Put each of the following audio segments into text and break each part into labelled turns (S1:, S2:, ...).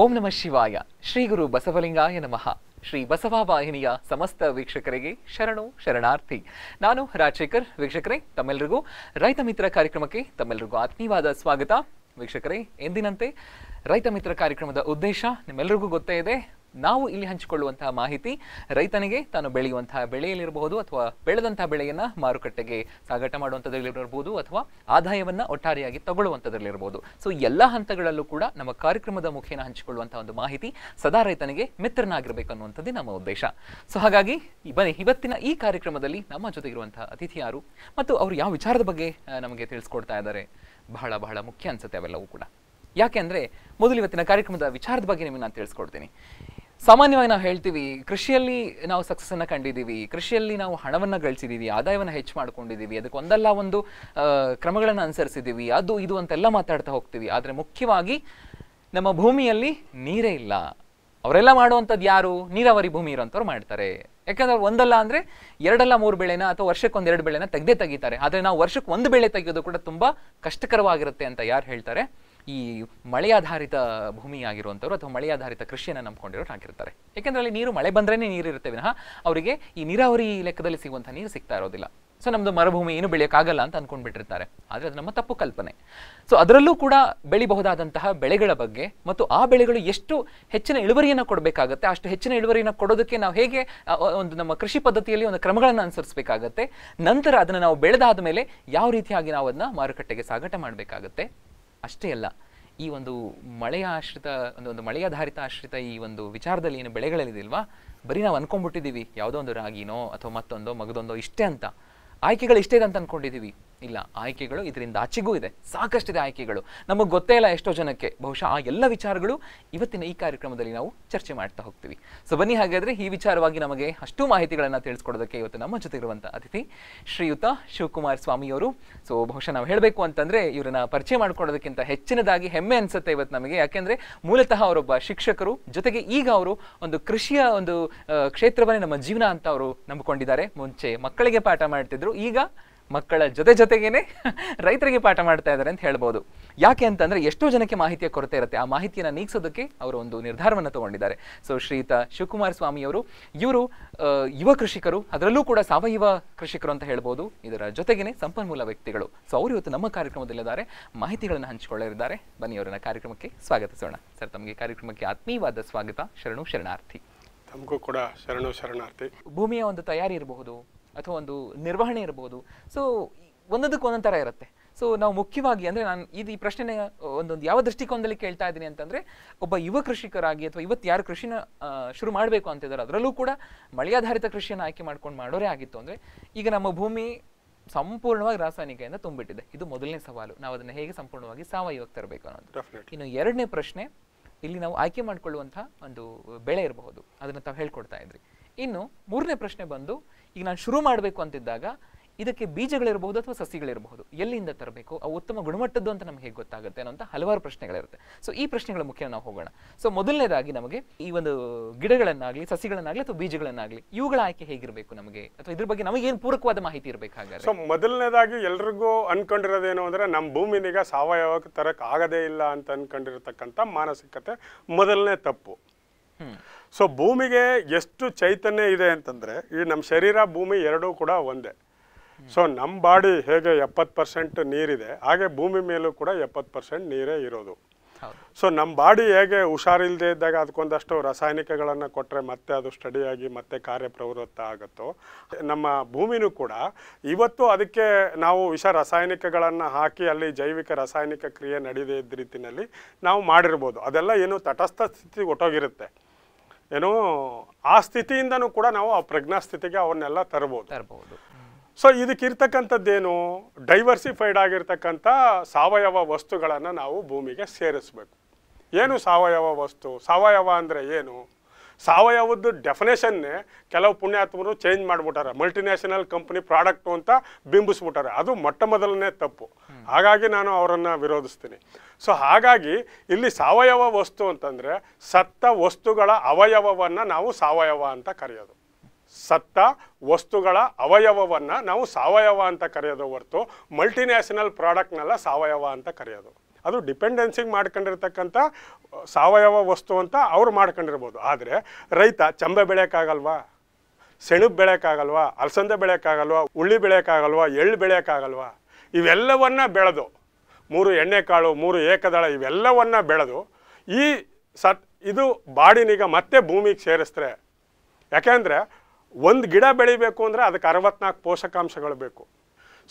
S1: ಓಂ ನಮ ಶಿವಾಯ ಶ್ರೀ ಗುರು ಬಸವಲಿಂಗಾಯ ನಮಃ ಶ್ರೀ ಬಸವ ವಾಹಿನಿಯ ಸಮಸ್ತ ವೀಕ್ಷಕರಿಗೆ ಶರಣು ಶರಣಾರ್ಥಿ ನಾನು ರಾಜಶೇಖರ್ ವೀಕ್ಷಕರೇ ತಮ್ಮೆಲ್ಲರಿಗೂ ರೈತ ಮಿತ್ರ ಕಾರ್ಯಕ್ರಮಕ್ಕೆ ತಮ್ಮೆಲ್ಲರಿಗೂ ಆತ್ಮೀಯವಾದ ಸ್ವಾಗತ ವೀಕ್ಷಕರೇ ಎಂದಿನಂತೆ ರೈತ ಮಿತ್ರ ಕಾರ್ಯಕ್ರಮದ ಉದ್ದೇಶ ನಿಮ್ಮೆಲ್ಲರಿಗೂ ಗೊತ್ತೇ ಇದೆ ನಾವು ಇಲ್ಲಿ ಹಂಚಿಕೊಳ್ಳುವಂತಹ ಮಾಹಿತಿ ರೈತನಿಗೆ ತಾನು ಬೆಳೆಯುವಂತಹ ಬೆಳೆಯಲ್ಲಿರಬಹುದು ಅಥವಾ ಬೆಳೆದಂತಹ ಬೆಳೆಯನ್ನ ಮಾರುಕಟ್ಟೆಗೆ ಸಾಗಾಟ ಮಾಡುವಂಥದ್ರಲ್ಲಿರಬಹುದು ಅಥವಾ ಆದಾಯವನ್ನ ಒಟ್ಟಾರೆಯಾಗಿ ತಗೊಳ್ಳುವಂಥದ್ರಲ್ಲಿರಬಹುದು ಸೊ ಎಲ್ಲ ಹಂತಗಳಲ್ಲೂ ಕೂಡ ನಮ್ಮ ಕಾರ್ಯಕ್ರಮದ ಮುಖೇನ ಹಂಚಿಕೊಳ್ಳುವಂತಹ ಒಂದು ಮಾಹಿತಿ ಸದಾ ರೈತನಿಗೆ ಮಿತ್ರನಾಗಿರಬೇಕು ಅನ್ನುವಂಥದ್ದೇ ನಮ್ಮ ಉದ್ದೇಶ ಸೊ ಹಾಗಾಗಿ ಬನ್ನಿ ಇವತ್ತಿನ ಈ ಕಾರ್ಯಕ್ರಮದಲ್ಲಿ ನಮ್ಮ ಜೊತೆಗಿರುವಂತಹ ಅತಿಥಿ ಯಾರು ಮತ್ತು ಅವರು ಯಾವ ವಿಚಾರದ ಬಗ್ಗೆ ನಮಗೆ ತಿಳಿಸ್ಕೊಡ್ತಾ ಇದ್ದಾರೆ ಬಹಳ ಬಹಳ ಮುಖ್ಯ ಅನ್ಸುತ್ತೆ ಅವೆಲ್ಲವೂ ಕೂಡ ಯಾಕೆ ಅಂದರೆ ಮೊದಲು ಇವತ್ತಿನ ಕಾರ್ಯಕ್ರಮದ ವಿಚಾರದ ಬಗ್ಗೆ ನಿಮಗೆ ನಾನು ತಿಳಿಸ್ಕೊಡ್ತೀನಿ ಸಾಮಾನ್ಯವಾಗಿ ನಾವು ಹೇಳ್ತೀವಿ ಕೃಷಿಯಲ್ಲಿ ನಾವು ಸಕ್ಸಸ್ಸನ್ನು ಕಂಡಿದ್ದೀವಿ ಕೃಷಿಯಲ್ಲಿ ನಾವು ಹಣವನ್ನು ಗಳಿಸಿದ್ದೀವಿ ಆದಾಯವನ್ನು ಹೆಚ್ಚು ಮಾಡ್ಕೊಂಡಿದ್ದೀವಿ ಅದಕ್ಕೆ ಒಂದಲ್ಲ ಒಂದು ಕ್ರಮಗಳನ್ನು ಅನುಸರಿಸಿದ್ದೀವಿ ಅದು ಇದು ಅಂತೆಲ್ಲ ಮಾತಾಡ್ತಾ ಹೋಗ್ತೀವಿ ಆದರೆ ಮುಖ್ಯವಾಗಿ ನಮ್ಮ ಭೂಮಿಯಲ್ಲಿ ನೀರೇ ಇಲ್ಲ ಅವರೆಲ್ಲ ಮಾಡುವಂಥದ್ದು ಯಾರು ನೀರಾವರಿ ಭೂಮಿ ಇರೋಂಥವ್ರು ಮಾಡ್ತಾರೆ ಯಾಕಂದ್ರೆ ಒಂದಲ್ಲ ಅಂದರೆ ಎರಡಲ್ಲ ಮೂರು ಬೆಳೆನ ಅಥವಾ ವರ್ಷಕ್ಕೆ ಒಂದೆರಡು ಬೆಳೆನ ತೆಗೆದೇ ತೆಗಿತಾರೆ ಆದರೆ ನಾವು ವರ್ಷಕ್ಕೆ ಒಂದು ಬೆಳೆ ತೆಗೆಯೋದು ಕೂಡ ತುಂಬ ಕಷ್ಟಕರವಾಗಿರುತ್ತೆ ಅಂತ ಯಾರು ಹೇಳ್ತಾರೆ ಈ ಮಳೆಯಾಧಾರಿತ ಭೂಮಿ ಅಥವಾ ಮಳೆಯಾಧಾರಿತ ಕೃಷಿಯನ್ನು ನಂಬ್ಕೊಂಡಿರೋ ಹಾಕಿರ್ತಾರೆ ಯಾಕೆಂದರೆ ಅಲ್ಲಿ ನೀರು ಮಳೆ ಬಂದ್ರೇ ನೀರಿರುತ್ತೆ ವಿನಃ ಅವರಿಗೆ ಈ ನೀರಾವರಿ ಲೆಕ್ಕದಲ್ಲಿ ಸಿಗುವಂಥ ನೀರು ಸಿಗ್ತಾ ಇರೋದಿಲ್ಲ ಸೊ ನಮ್ಮದು ಮರುಭೂಮಿ ಏನು ಬೆಳೆಯೋಕ್ಕಾಗಲ್ಲ ಅಂತ ಅಂದ್ಕೊಂಡ್ಬಿಟ್ಟಿರ್ತಾರೆ ಆದರೆ ಅದು ನಮ್ಮ ತಪ್ಪು ಕಲ್ಪನೆ ಸೊ ಅದರಲ್ಲೂ ಕೂಡ ಬೆಳಿಬಹುದಾದಂತಹ ಬೆಳೆಗಳ ಬಗ್ಗೆ ಮತ್ತು ಆ ಬೆಳೆಗಳು ಎಷ್ಟು ಹೆಚ್ಚಿನ ಇಳುವರಿಯನ್ನು ಕೊಡಬೇಕಾಗತ್ತೆ ಅಷ್ಟು ಹೆಚ್ಚಿನ ಇಳುವರಿಯನ್ನು ಕೊಡೋದಕ್ಕೆ ನಾವು ಹೇಗೆ ಒಂದು ನಮ್ಮ ಕೃಷಿ ಪದ್ಧತಿಯಲ್ಲಿ ಒಂದು ಕ್ರಮಗಳನ್ನು ಅನುಸರಿಸಬೇಕಾಗತ್ತೆ ನಂತರ ಅದನ್ನು ನಾವು ಬೆಳೆದಾದ ಮೇಲೆ ಯಾವ ರೀತಿಯಾಗಿ ನಾವು ಅದನ್ನ ಮಾರುಕಟ್ಟೆಗೆ ಸಾಗಾಟ ಮಾಡಬೇಕಾಗತ್ತೆ ಅಷ್ಟೇ ಅಲ್ಲ ಈ ಒಂದು ಮಳೆಯ ಆಶ್ರಿತ ಒಂದು ಒಂದು ಮಳೆಯಾಧಾರಿತ ಆಶ್ರಿತ ಈ ಒಂದು ವಿಚಾರದಲ್ಲಿ ಏನು ಬೆಳೆಗಳಲ್ಲಿದೆಯಲ್ವಾ ಬರೀ ನಾವು ಅನ್ಕೊಂಡ್ಬಿಟ್ಟಿದ್ದೀವಿ ಯಾವುದೋ ಒಂದು ರಾಗಿನೋ ಅಥವಾ ಮತ್ತೊಂದೋ ಮಗದೊಂದೋ ಇಷ್ಟೇ ಅಂತ ಆಯ್ಕೆಗಳು ಇಷ್ಟೇ ಅಂತ ಅಂದ್ಕೊಂಡಿದ್ದೀವಿ ಇಲ್ಲ ಆಯ್ಕೆಗಳು ಇದರಿಂದ ಆಚೆಗೂ ಇದೆ ಸಾಕಷ್ಟಿದೆ ಆಯ್ಕೆಗಳು ನಮಗೆ ಗೊತ್ತೇ ಇಲ್ಲ ಎಷ್ಟೋ ಜನಕ್ಕೆ ಬಹುಶಃ ಆ ಎಲ್ಲ ವಿಚಾರಗಳು ಇವತ್ತಿನ ಈ ಕಾರ್ಯಕ್ರಮದಲ್ಲಿ ನಾವು ಚರ್ಚೆ ಮಾಡ್ತಾ ಹೋಗ್ತೀವಿ ಸೊ ಬನ್ನಿ ಹಾಗಾದರೆ ಈ ವಿಚಾರವಾಗಿ ನಮಗೆ ಅಷ್ಟು ಮಾಹಿತಿಗಳನ್ನು ತಿಳಿಸ್ಕೊಡೋದಕ್ಕೆ ಇವತ್ತು ನಮ್ಮ ಜೊತೆ ಜೊತೆಗಿರುವಂಥ ಅತಿಥಿ ಶ್ರೀಯುತ ಶಿವಕುಮಾರ್ ಸ್ವಾಮಿಯವರು ಸೊ ಬಹುಶಃ ನಾವು ಹೇಳಬೇಕು ಅಂತಂದರೆ ಇವರನ್ನ ಪರಿಚಯ ಮಾಡ್ಕೊಳ್ಳೋದಕ್ಕಿಂತ ಹೆಚ್ಚಿನದಾಗಿ ಹೆಮ್ಮೆ ಅನಿಸುತ್ತೆ ಇವತ್ತು ನಮಗೆ ಯಾಕೆಂದರೆ ಮೂಲತಃ ಅವರೊಬ್ಬ ಶಿಕ್ಷಕರು ಜೊತೆಗೆ ಈಗ ಅವರು ಒಂದು ಕೃಷಿಯ ಒಂದು ಕ್ಷೇತ್ರವನ್ನೇ ನಮ್ಮ ಜೀವನ ಅಂತ ಅವರು ನಂಬಿಕೊಂಡಿದ್ದಾರೆ ಮುಂಚೆ ಮಕ್ಕಳಿಗೆ ಪಾಠ ಮಾಡ್ತಿದ್ರು ಈಗ ಮಕ್ಕಳ ಜೊತೆ ಜೊತೆಗೇನೆ ರೈತರಿಗೆ ಪಾಠ ಮಾಡ್ತಾ ಇದ್ದಾರೆ ಅಂತ ಹೇಳ್ಬೋದು ಯಾಕೆ ಅಂತಂದ್ರೆ ಎಷ್ಟೋ ಜನಕ್ಕೆ ಮಾಹಿತಿಯ ಕೊರತೆ ಇರುತ್ತೆ ಆ ಮಾಹಿತಿಯನ್ನು ನೀಗಿಸೋದಕ್ಕೆ ಅವರು ಒಂದು ನಿರ್ಧಾರವನ್ನು ತಗೊಂಡಿದ್ದಾರೆ ಸೊ ಶ್ರೀತ ಸ್ವಾಮಿ ಅವರು ಇವರು ಯುವ ಕೃಷಿಕರು ಅದರಲ್ಲೂ ಕೂಡ ಸಾವಯವ ಕೃಷಿಕರು ಅಂತ ಹೇಳ್ಬೋದು ಇದರ ಜೊತೆಗೇನೆ ಸಂಪನ್ಮೂಲ ವ್ಯಕ್ತಿಗಳು ಸೊ ಅವರು ಇವತ್ತು ನಮ್ಮ ಕಾರ್ಯಕ್ರಮದಲ್ಲಿದ್ದಾರೆ ಮಾಹಿತಿಗಳನ್ನು ಹಂಚಿಕೊಳ್ಳಲಿದ್ದಾರೆ ಬನ್ನಿ ಅವರನ್ನ ಕಾರ್ಯಕ್ರಮಕ್ಕೆ ಸ್ವಾಗತಿಸೋಣ ಸರ್ ತಮಗೆ ಕಾರ್ಯಕ್ರಮಕ್ಕೆ ಆತ್ಮೀಯವಾದ ಸ್ವಾಗತ ಶರಣು ಶರಣಾರ್ಥಿ
S2: ನಮಗೂ ಕೂಡ ಶರಣು ಶರಣಾರ್ಥಿ
S1: ಭೂಮಿಯ ಒಂದು ತಯಾರಿ ಇರಬಹುದು ಅಥವಾ ಒಂದು ನಿರ್ವಹಣೆ ಇರ್ಬೋದು ಸೊ ಒಂದೊಂದಕ್ಕೆ ಒಂದೊಂದು ಥರ ಇರುತ್ತೆ ಸೊ ನಾವು ಮುಖ್ಯವಾಗಿ ಅಂದರೆ ನಾನು ಇದು ಈ ಪ್ರಶ್ನೆ ಒಂದೊಂದು ಯಾವ ದೃಷ್ಟಿಕೋನದಲ್ಲಿ ಕೇಳ್ತಾ ಇದ್ದೀನಿ ಅಂತಂದರೆ ಒಬ್ಬ ಯುವ ಕೃಷಿಕರಾಗಿ ಅಥವಾ ಇವತ್ತು ಯಾರು ಕೃಷಿನ ಶುರು ಮಾಡಬೇಕು ಅಂತಿದ್ದಾರೆ ಅದರಲ್ಲೂ ಕೂಡ ಮಳೆಯಾಧಾರಿತ ಕೃಷಿಯನ್ನು ಆಯ್ಕೆ ಮಾಡ್ಕೊಂಡು ಮಾಡೋರೇ ಆಗಿತ್ತು ಅಂದರೆ ಈಗ ನಮ್ಮ ಭೂಮಿ ಸಂಪೂರ್ಣವಾಗಿ ರಾಸಾಯನಿಕದಿಂದ ತುಂಬಿಟ್ಟಿದೆ ಇದು ಮೊದಲನೇ ಸವಾಲು ನಾವು ಅದನ್ನು ಹೇಗೆ ಸಂಪೂರ್ಣವಾಗಿ ಸಾವಯವಕ್ಕೆ ತರಬೇಕು ಅನ್ನೋದು ಇನ್ನು ಎರಡನೇ ಪ್ರಶ್ನೆ ಇಲ್ಲಿ ನಾವು ಆಯ್ಕೆ ಮಾಡಿಕೊಳ್ಳುವಂಥ ಒಂದು ಬೆಳೆ ಇರಬಹುದು ಅದನ್ನು ತಾವು ಹೇಳ್ಕೊಡ್ತಾ ಇದ್ರಿ ಇನ್ನು ಮೂರನೇ ಪ್ರಶ್ನೆ ಬಂದು ಈಗ ನಾನು ಶುರು ಮಾಡಬೇಕು ಅಂತಿದ್ದಾಗ ಇದಕ್ಕೆ ಬೀಜಗಳಿರಬಹುದು ಅಥವಾ ಸಸಿಗಳಿರಬಹುದು ಎಲ್ಲಿಂದ ತರಬೇಕು ಅವು ಉತ್ತಮ ಗುಣಮಟ್ಟದ್ದು ಅಂತ ನಮ್ಗೆ ಹೇಗೆ ಗೊತ್ತಾಗುತ್ತೆ ಅನ್ನೋಂಥ ಹಲವಾರು ಪ್ರಶ್ನೆಗಳಿರುತ್ತೆ ಸೊ ಈ ಪ್ರಶ್ನೆಗಳ ಮುಖ್ಯ ನಾವು ಹೋಗೋಣ ಸೊ ಮೊದಲನೇದಾಗಿ ನಮಗೆ ಈ ಒಂದು ಗಿಡಗಳನ್ನಾಗಲಿ ಸಸಿಗಳನ್ನಾಗಲಿ ಅಥವಾ ಬೀಜಗಳನ್ನಾಗಲಿ ಇವುಗಳ ಆಯ್ಕೆ ಹೇಗಿರಬೇಕು ನಮಗೆ ಅಥವಾ ಇದ್ರ ಬಗ್ಗೆ ನಮಗೆ ಏನು ಪೂರಕವಾದ ಮಾಹಿತಿ
S3: ಇರಬೇಕಾಗುತ್ತೆ ಸೊ
S2: ಮೊದಲನೇದಾಗಿ ಎಲ್ರಿಗೂ ಅನ್ಕೊಂಡಿರೋದೇನು ಅಂದ್ರೆ ನಮ್ಮ ಭೂಮಿನೀಗ ಸಾವಯವ ತರಕ್ಕೆ ಆಗದೇ ಇಲ್ಲ ಅಂತ ಅನ್ಕೊಂಡಿರತಕ್ಕಂಥ ಮಾನಸಿಕತೆ ಮೊದಲನೇ ತಪ್ಪು ಸೊ ಭೂಮಿಗೆ ಎಷ್ಟು ಚೈತನ್ಯ ಇದೆ ಅಂತಂದರೆ ಈ ನಮ್ಮ ಶರೀರ ಭೂಮಿ ಎರಡೂ ಕೂಡ ಒಂದೇ ಸೊ ನಮ್ಮ ಬಾಡಿ ಹೇಗೆ ಎಪ್ಪತ್ತು ಪರ್ಸೆಂಟ್ ನೀರಿದೆ ಹಾಗೆ ಭೂಮಿ ಮೇಲೂ ಕೂಡ ಎಪ್ಪತ್ತು ಪರ್ಸೆಂಟ್ ನೀರೇ ಇರೋದು ಸೊ ನಮ್ಮ ಬಾಡಿ ಹೇಗೆ ಹುಷಾರಿಲ್ಲದೆ ಇದ್ದಾಗ ಅದಕ್ಕೊಂದಷ್ಟು ರಾಸಾಯನಿಕಗಳನ್ನು ಕೊಟ್ಟರೆ ಮತ್ತೆ ಅದು ಸ್ಟಡಿಯಾಗಿ ಮತ್ತೆ ಕಾರ್ಯಪ್ರವೃತ್ತ ಆಗುತ್ತೋ ನಮ್ಮ ಭೂಮಿನೂ ಕೂಡ ಇವತ್ತು ಅದಕ್ಕೆ ನಾವು ವಿಷ ರಾಸಾಯನಿಕಗಳನ್ನು ಹಾಕಿ ಅಲ್ಲಿ ಜೈವಿಕ ರಾಸಾಯನಿಕ ಕ್ರಿಯೆ ನಡೆಯದೇ ಇದ್ದ ರೀತಿಯಲ್ಲಿ ನಾವು ಮಾಡಿರ್ಬೋದು ಅದೆಲ್ಲ ಏನು ತಟಸ್ಥ ಸ್ಥಿತಿ ಒಟ್ಟೋಗಿರುತ್ತೆ ಏನೋ ಆ ಸ್ಥಿತಿಯಿಂದನೂ ಕೂಡ ನಾವು ಆ ಪ್ರಜ್ಞಾ ಸ್ಥಿತಿಗೆ ಅವನ್ನೆಲ್ಲ ತರಬಹುದು ತರಬಹುದು ಸೊ ಇದಕ್ಕಿರ್ತಕ್ಕಂಥದ್ದೇನು ಡೈವರ್ಸಿಫೈಡ್ ಆಗಿರ್ತಕ್ಕಂಥ ಸಾವಯವ ವಸ್ತುಗಳನ್ನು ನಾವು ಭೂಮಿಗೆ ಸೇರಿಸಬೇಕು ಏನು ಸಾವಯವ ವಸ್ತು ಸಾವಯವ ಅಂದರೆ ಏನು ಸಾವಯವದ್ದು ಡೆಫಿನೇಷನ್ನೇ ಕೆಲವು ಪುಣ್ಯಾತ್ಮರು ಚೇಂಜ್ ಮಾಡಿಬಿಟ್ಟಾರೆ ಮಲ್ಟಿನ್ಯಾಷನಲ್ ಕಂಪ್ನಿ ಪ್ರಾಡಕ್ಟು ಅಂತ ಬಿಂಬಿಸ್ಬಿಟ್ಟಾರೆ ಅದು ಮೊಟ್ಟ ಮೊದಲನೇ ತಪ್ಪು ಹಾಗಾಗಿ ನಾನು ಅವರನ್ನು ವಿರೋಧಿಸ್ತೀನಿ ಸೊ ಹಾಗಾಗಿ ಇಲ್ಲಿ ಸಾವಯವ ವಸ್ತು ಅಂತಂದರೆ ಸತ್ತ ವಸ್ತುಗಳ ಅವಯವವನ್ನು ನಾವು ಸಾವಯವ ಅಂತ ಕರೆಯೋದು ಸತ್ತ ವಸ್ತುಗಳ ಅವಯವವನ್ನು ನಾವು ಸಾವಯವ ಅಂತ ಕರೆಯೋದು ಹೊರತು ಮಲ್ಟಿನ್ಯಾಷನಲ್ ಪ್ರಾಡಕ್ಟ್ನೆಲ್ಲ ಸಾವಯವ ಅಂತ ಕರೆಯೋದು ಅದು ಡಿಪೆಂಡೆನ್ಸಿಗೆ ಮಾಡ್ಕೊಂಡಿರ್ತಕ್ಕಂಥ ಸಾವಯವ ವಸ್ತು ಅಂತ ಅವ್ರು ಮಾಡ್ಕೊಂಡಿರ್ಬೋದು ಆದರೆ ರೈತ ಚಂಬೆ ಬೆಳೆಯೋಕ್ಕಾಗಲ್ವಾ ಸೆಣಬು ಬೆಳೆಯೋಕ್ಕಾಗಲ್ವಾ ಅಲಸಂದೆ ಬೆಳೆಯೋಕ್ಕಾಗಲ್ವಾ ಉಳ್ಳಿ ಬೆಳೆಯೋಕ್ಕಾಗಲ್ವಾ ಎಳ್ಳು ಬೆಳೆಯೋಕ್ಕಾಗಲ್ವಾ ಇವೆಲ್ಲವನ್ನು ಬೆಳೆದು ಮೂರು ಎಣ್ಣೆಕಾಳು ಮೂರು ಏಕದಳ ಇವೆಲ್ಲವನ್ನು ಬೆಳೆದು ಈ ಸತ್ ಇದು ಬಾಡಿನೀಗ ಮತ್ತೆ ಭೂಮಿಗೆ ಸೇರಿಸ್ತಾರೆ ಯಾಕೆಂದರೆ ಒಂದು ಗಿಡ ಬೆಳಿಬೇಕು ಅಂದರೆ ಅದಕ್ಕೆ ಅರವತ್ನಾಲ್ಕು ಪೋಷಕಾಂಶಗಳು ಬೇಕು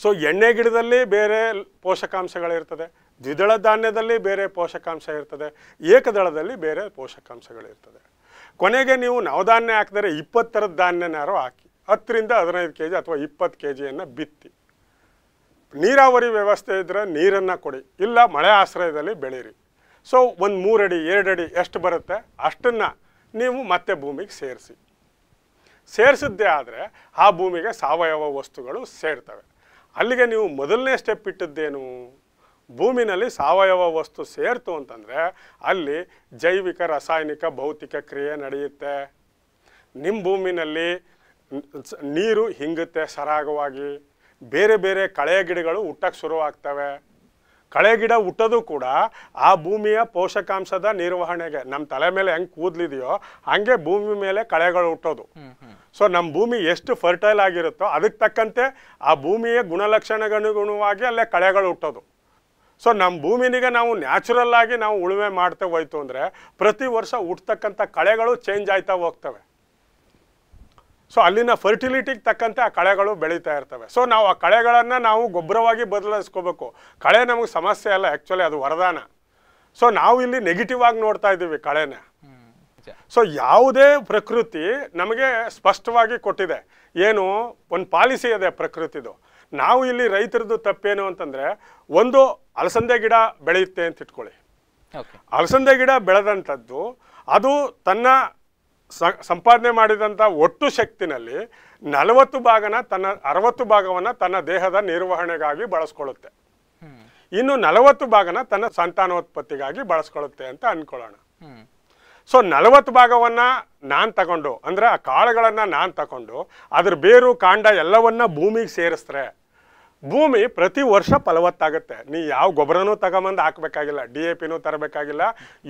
S2: ಸೊ ಎಣ್ಣೆ ಗಿಡದಲ್ಲಿ ಬೇರೆ ಪೋಷಕಾಂಶಗಳಿರ್ತದೆ ದ್ವಿದಳ ಧಾನ್ಯದಲ್ಲಿ ಬೇರೆ ಪೋಷಕಾಂಶ ಇರ್ತದೆ ಏಕದಳದಲ್ಲಿ ಬೇರೆ ಪೋಷಕಾಂಶಗಳಿರ್ತದೆ ಕೊನೆಗೆ ನೀವು ನವಧಾನ್ಯ ಹಾಕಿದರೆ ಇಪ್ಪತ್ತರ ಧಾನ್ಯನಾರು ಹಾಕಿ ಹತ್ತರಿಂದ ಹದಿನೈದು ಕೆ ಜಿ ಅಥವಾ ಇಪ್ಪತ್ತು ಕೆ ಜಿಯನ್ನು ಬಿತ್ತಿ ನೀರಾವರಿ ವ್ಯವಸ್ಥೆ ಇದ್ದರೆ ನೀರನ್ನು ಕೊಡಿ ಇಲ್ಲ ಮಳೆ ಆಶ್ರಯದಲ್ಲಿ ಬೆಳೀರಿ ಸೊ ಒಂದು ಮೂರಡಿ ಎರಡಡಿ ಎಷ್ಟು ಬರುತ್ತೆ ಅಷ್ಟನ್ನು ನೀವು ಮತ್ತೆ ಭೂಮಿಗೆ ಸೇರಿಸಿ ಸೇರಿಸಿದ್ದೇ ಆದರೆ ಆ ಭೂಮಿಗೆ ಸಾವಯವ ವಸ್ತುಗಳು ಸೇರ್ತವೆ ಅಲ್ಲಿಗೆ ನೀವು ಮೊದಲನೇ ಸ್ಟೆಪ್ ಇಟ್ಟದ್ದೇನು ಭೂಮಿನಲ್ಲಿ ಸಾವಯವ ವಸ್ತು ಸೇರ್ತು ಅಂತಂದರೆ ಅಲ್ಲಿ ಜೈವಿಕ ರಾಸಾಯನಿಕ ಭೌತಿಕ ಕ್ರಿಯೆ ನಡೆಯುತ್ತೆ ನಿಮ್ಮ ಭೂಮಿನಲ್ಲಿ ನೀರು ಹಿಂಗುತ್ತೆ ಸರಾಗವಾಗಿ ಬೇರೆ ಬೇರೆ ಕಳೆ ಗಿಡಗಳು ಹುಟ್ಟಕ್ಕೆ ಶುರುವಾಗ್ತವೆ ಕಳೆ ಗಿಡ ಹುಟ್ಟೋದು ಕೂಡ ಆ ಭೂಮಿಯ ಪೋಷಕಾಂಶದ ನಿರ್ವಹಣೆಗೆ ನಮ್ಮ ತಲೆ ಮೇಲೆ ಹೆಂಗೆ ಕೂದಲಿದೆಯೋ ಹಾಗೆ ಭೂಮಿ ಮೇಲೆ ಕಳೆಗಳು ಹುಟ್ಟೋದು ಸೊ ನಮ್ಮ ಭೂಮಿ ಎಷ್ಟು ಫರ್ಟೈಲ್ ಆಗಿರುತ್ತೋ ಅದಕ್ಕೆ ತಕ್ಕಂತೆ ಆ ಭೂಮಿಯ ಗುಣಲಕ್ಷಣಗನುಗುಣವಾಗಿ ಅಲ್ಲೇ ಕಳೆಗಳು ಹುಟ್ಟೋದು ಸೊ ನಮ್ಮ ಭೂಮಿನಿಗೆ ನಾವು ನ್ಯಾಚುರಲ್ ಆಗಿ ನಾವು ಉಳುಮೆ ಮಾಡ್ತಾ ಹೋಯ್ತು ಅಂದರೆ ಪ್ರತಿ ವರ್ಷ ಹುಟ್ಟತಕ್ಕಂಥ ಕಳೆಗಳು ಚೇಂಜ್ ಆಯ್ತಾ ಹೋಗ್ತವೆ ಸೊ ಅಲ್ಲಿನ ಫರ್ಟಿಲಿಟಿಗೆ ತಕ್ಕಂತೆ ಆ ಕಳೆಗಳು ಬೆಳೀತಾ ಇರ್ತವೆ ಸೊ ನಾವು ಆ ಕಳೆಗಳನ್ನು ನಾವು ಗೊಬ್ಬರವಾಗಿ ಬದಲಾಯಿಸ್ಕೋಬೇಕು ಕಳೆ ನಮಗೆ ಸಮಸ್ಯೆ ಅಲ್ಲ ಆ್ಯಕ್ಚುಲಿ ಅದು ವರದಾನ ಸೊ ನಾವು ಇಲ್ಲಿ ನೆಗೆಟಿವ್ ಆಗಿ ನೋಡ್ತಾ ಇದ್ದೀವಿ ಕಳೆನ ಸೊ ಯಾವುದೇ ಪ್ರಕೃತಿ ನಮಗೆ ಸ್ಪಷ್ಟವಾಗಿ ಕೊಟ್ಟಿದೆ ಏನು ಒಂದು ಪಾಲಿಸಿ ಇದೆ ಪ್ರಕೃತಿದು ನಾವು ಇಲ್ಲಿ ರೈತರದ್ದು ತಪ್ಪೇನು ಅಂತಂದರೆ ಒಂದು ಅಲಸಂದೆ ಗಿಡ ಬೆಳೆಯುತ್ತೆ ಅಂತ ಇಟ್ಕೊಳ್ಳಿ ಅಲಸಂದೆ ಗಿಡ ಬೆಳೆದಂಥದ್ದು ಅದು ತನ್ನ ಸಂಪಾದನೆ ಮಾಡಿದಂಥ ಒಟ್ಟು ಶಕ್ತಿನಲ್ಲಿ ನಲವತ್ತು ಭಾಗನ ತನ್ನ ಅರವತ್ತು ಭಾಗವನ್ನು ತನ್ನ ದೇಹದ ನಿರ್ವಹಣೆಗಾಗಿ ಬಳಸ್ಕೊಳ್ಳುತ್ತೆ ಇನ್ನು ನಲವತ್ತು ಭಾಗನ ತನ್ನ ಸಂತಾನೋತ್ಪತ್ತಿಗಾಗಿ ಬಳಸ್ಕೊಳ್ಳುತ್ತೆ ಅಂತ ಅನ್ಕೊಳ್ಳೋಣ ಸೊ ನಲವತ್ತು ಭಾಗವನ್ನು ನಾನು ತಗೊಂಡು ಅಂದ್ರೆ ಆ ಕಾಳುಗಳನ್ನು ನಾನು ತಗೊಂಡು ಅದ್ರ ಬೇರು ಕಾಂಡ ಎಲ್ಲವನ್ನ ಭೂಮಿಗೆ ಸೇರಿಸ್ತಾರೆ ಭೂಮಿ ಪ್ರತಿ ವರ್ಷ ಫಲವತ್ತಾಗುತ್ತೆ ನೀ ಯಾವ ಗೊಬ್ಬರನೂ ತಗೊಂಬಂದು ಹಾಕಬೇಕಾಗಿಲ್ಲ ಡಿ ಎ ಪಿನೂ ತರಬೇಕಾಗಿಲ್ಲ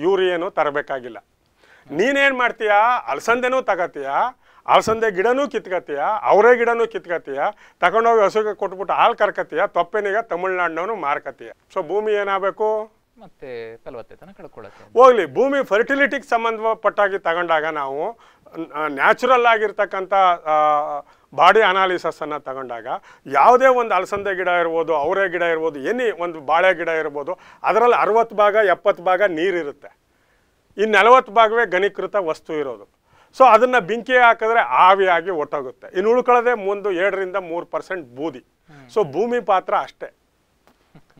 S2: ಯೂರಿಯನೂ ತರಬೇಕಾಗಿಲ್ಲ ನೀನೇನು ಮಾಡ್ತೀಯಾ ಅಲಸಂದೆನೂ ತಗೋತೀಯ ಅಲಸಂದೆ ಗಿಡನೂ ಕಿತ್ಕತೀಯ ಅವರೇ ಗಿಡನೂ ಕಿತ್ಕತೀಯ ತಗೊಂಡೋಗಿ ಹಸುಗೆ ಕೊಟ್ಬಿಟ್ಟು ಹಾಲು ಕರ್ಕತೀಯ ತಪ್ಪೆನಿಗೆ ತಮಿಳ್ನಾಡಿನವನು ಮಾರ್ಕತೀಯ ಸೊ ಭೂಮಿ ಏನಾಗಬೇಕು ಮತ್ತೆ ಹೋಗ್ಲಿ ಭೂಮಿ ಫರ್ಟಿಲಿಟಿಗೆ ಸಂಬಂಧಪಟ್ಟಾಗಿ ತಗೊಂಡಾಗ ನಾವು ನ್ಯಾಚುರಲ್ ಆಗಿರ್ತಕ್ಕಂಥ ಬಾಡಿ ಅನಾಲಿಸಸನ್ನು ತಗೊಂಡಾಗ ಯಾವುದೇ ಒಂದು ಅಲಸಂದೆ ಗಿಡ ಇರ್ಬೋದು ಅವರೇ ಗಿಡ ಇರ್ಬೋದು ಎನಿ ಒಂದು ಬಾಳೆ ಗಿಡ ಇರ್ಬೋದು ಅದರಲ್ಲಿ ಅರವತ್ತು ಭಾಗ ಎಪ್ಪತ್ತು ಭಾಗ ನೀರಿರುತ್ತೆ ಇನ್ನು ನಲವತ್ತು ಭಾಗವೇ ಘನೀಕೃತ ವಸ್ತು ಇರೋದು ಸೊ ಅದನ್ನು ಬೆಂಕಿ ಹಾಕಿದ್ರೆ ಆವಿಯಾಗಿ ಒಟ್ಟೋಗುತ್ತೆ ಇನ್ನು ಉಳ್ಕೊಳ್ಳೋದೇ ಒಂದು ಎರಡರಿಂದ ಮೂರು ಪರ್ಸೆಂಟ್ ಬೂದಿ ಸೊ ಭೂಮಿ ಪಾತ್ರ ಅಷ್ಟೇ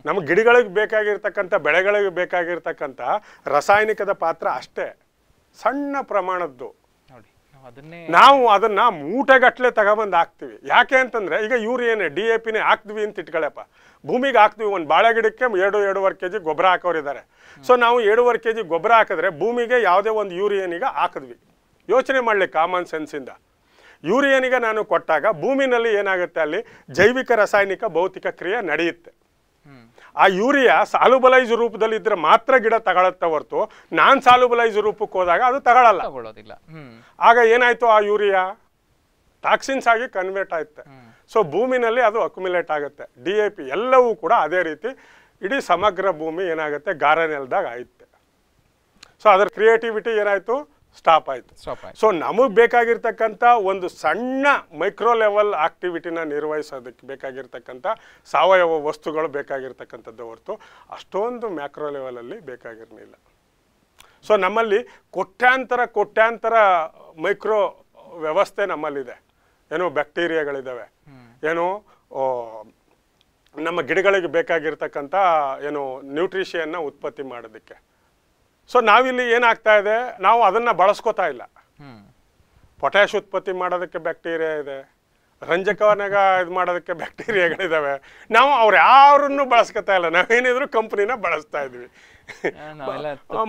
S2: ನಮ್ಮ ಗಿಡಗಳಿಗೆ ಬೇಕಾಗಿರ್ತಕ್ಕಂಥ ಬೆಳೆಗಳಿಗೆ ಬೇಕಾಗಿರ್ತಕ್ಕಂಥ ರಾಸಾಯನಿಕದ ಪಾತ್ರ ಅಷ್ಟೇ ಸಣ್ಣ ಪ್ರಮಾಣದ್ದು ನಾವು ಅದನ್ನ ಮೂಟೆಗಟ್ಟಲೆ ತಗೊಬಂದು ಹಾಕ್ತಿವಿ ಯಾಕೆ ಅಂತಂದ್ರೆ ಈಗ ಇವ್ರು ಏನು ಡಿ ಎ ಪಿನೇ ಹಾಕ್ತೀವಿ ಅಂತ ಇಟ್ಕೊಳ್ಳಪ್ಪ ಭೂಮಿಗೆ ಹಾಕ್ತೀವಿ ಒಂದು ಬಾಳೆ ಗಿಡಕ್ಕೆ ಎರಡು ಎರಡೂವರೆ ಕೆ ಜಿ ಗೊಬ್ಬರ ಹಾಕೋರಿದ್ದಾರೆ ಸೊ ನಾವು ಎರಡೂವರೆ ಕೆ ಜಿ ಗೊಬ್ಬರ ಹಾಕಿದ್ರೆ ಭೂಮಿಗೆ ಯಾವುದೇ ಒಂದು ಯೂರಿಯನಿಗೆ ಹಾಕಿದ್ವಿ ಯೋಚನೆ ಮಾಡಲಿ ಕಾಮನ್ ಸೆನ್ಸಿಂದ ಯೂರಿಯನಿಗೆ ನಾನು ಕೊಟ್ಟಾಗ ಭೂಮಿನಲ್ಲಿ ಏನಾಗುತ್ತೆ ಅಲ್ಲಿ ಜೈವಿಕ ರಾಸಾಯನಿಕ ಭೌತಿಕ ಕ್ರಿಯೆ ನಡೆಯುತ್ತೆ ಆ ಯೂರಿಯಾ ಸಾಲುಬಲೈಸ್ ರೂಪದಲ್ಲಿ ಇದ್ರೆ ಮಾತ್ರ ಗಿಡ ತಗೊಳತ್ತೆ ಹೊರತು ನಾನ್ ಸಾಲುಬಲೈಸ್ ರೂಪಕ್ಕೆ ಹೋದಾಗ ಅದು ತಗೊಳ್ಳಲ್ಲ ಆಗ ಏನಾಯ್ತು ಆ ಯೂರಿಯಾ ಟಾಕ್ಸಿನ್ಸ್ ಆಗಿ ಕನ್ವರ್ಟ್ ಆಯುತ್ತೆ ಸೊ ಭೂಮಿನಲ್ಲಿ ಅದು ಅಕ್ಯುಮಿಲೇಟ್ ಆಗುತ್ತೆ ಡಿ ಎ ಪಿ ಎಲ್ಲವೂ ಕೂಡ ಅದೇ ರೀತಿ ಇಡೀ ಸಮಗ್ರ ಭೂಮಿ ಏನಾಗುತ್ತೆ ಗಾರ ನೆಲದಾಗ ಆಯುತ್ತೆ ಸೊ ಅದರ ಕ್ರಿಯೇಟಿವಿಟಿ ಏನಾಯ್ತು ಸ್ಟಾಪ್ ಆಯಿತು ಸೊ ನಮಗೆ ಬೇಕಾಗಿರ್ತಕ್ಕಂಥ ಒಂದು ಸಣ್ಣ ಮೈಕ್ರೋ ಲೆವೆಲ್ ಆಕ್ಟಿವಿಟಿನ ನಿರ್ವಹಿಸೋದಕ್ಕೆ ಬೇಕಾಗಿರ್ತಕ್ಕಂಥ ಸಾವಯವ ವಸ್ತುಗಳು ಬೇಕಾಗಿರ್ತಕ್ಕಂಥದ್ದು ಹೊರತು ಅಷ್ಟೊಂದು ಮ್ಯಾಕ್ರೋ ಲೆವೆಲಲ್ಲಿ ಬೇಕಾಗಿರಲಿಲ್ಲ ಸೊ ನಮ್ಮಲ್ಲಿ ಕೋಟ್ಯಾಂತರ ಕೋಟ್ಯಾಂತರ ಮೈಕ್ರೋ ವ್ಯವಸ್ಥೆ ನಮ್ಮಲ್ಲಿದೆ ಏನು ಬ್ಯಾಕ್ಟೀರಿಯಾಗಳಿದ್ದಾವೆ ಏನು ನಮ್ಮ ಗಿಡಗಳಿಗೆ ಬೇಕಾಗಿರ್ತಕ್ಕಂಥ ಏನು ನ್ಯೂಟ್ರಿಷಿಯನ್ನು ಉತ್ಪತ್ತಿ ಮಾಡೋದಕ್ಕೆ ಸೊ ನಾವಿಲ್ಲಿ ಏನಾಗ್ತಾ ಇದೆ ನಾವು ಅದನ್ನು ಬಳಸ್ಕೋತಾ ಇಲ್ಲ ಪೊಟ್ಯಾಶ್ ಉತ್ಪತ್ತಿ ಮಾಡೋದಕ್ಕೆ ಬ್ಯಾಕ್ಟೀರಿಯಾ ಇದೆ ರಂಜಕವನಾಗ ಇದು ಮಾಡೋದಕ್ಕೆ ಬ್ಯಾಕ್ಟೀರಿಯಾಗಳಿದ್ದಾವೆ ನಾವು ಅವ್ರು ಯಾರನ್ನು ಬಳಸ್ಕೋತಾ ಇಲ್ಲ ನಾವೇನಿದ್ರು ಕಂಪ್ನಿನ ಬಳಸ್ತಾ ಇದ್ವಿ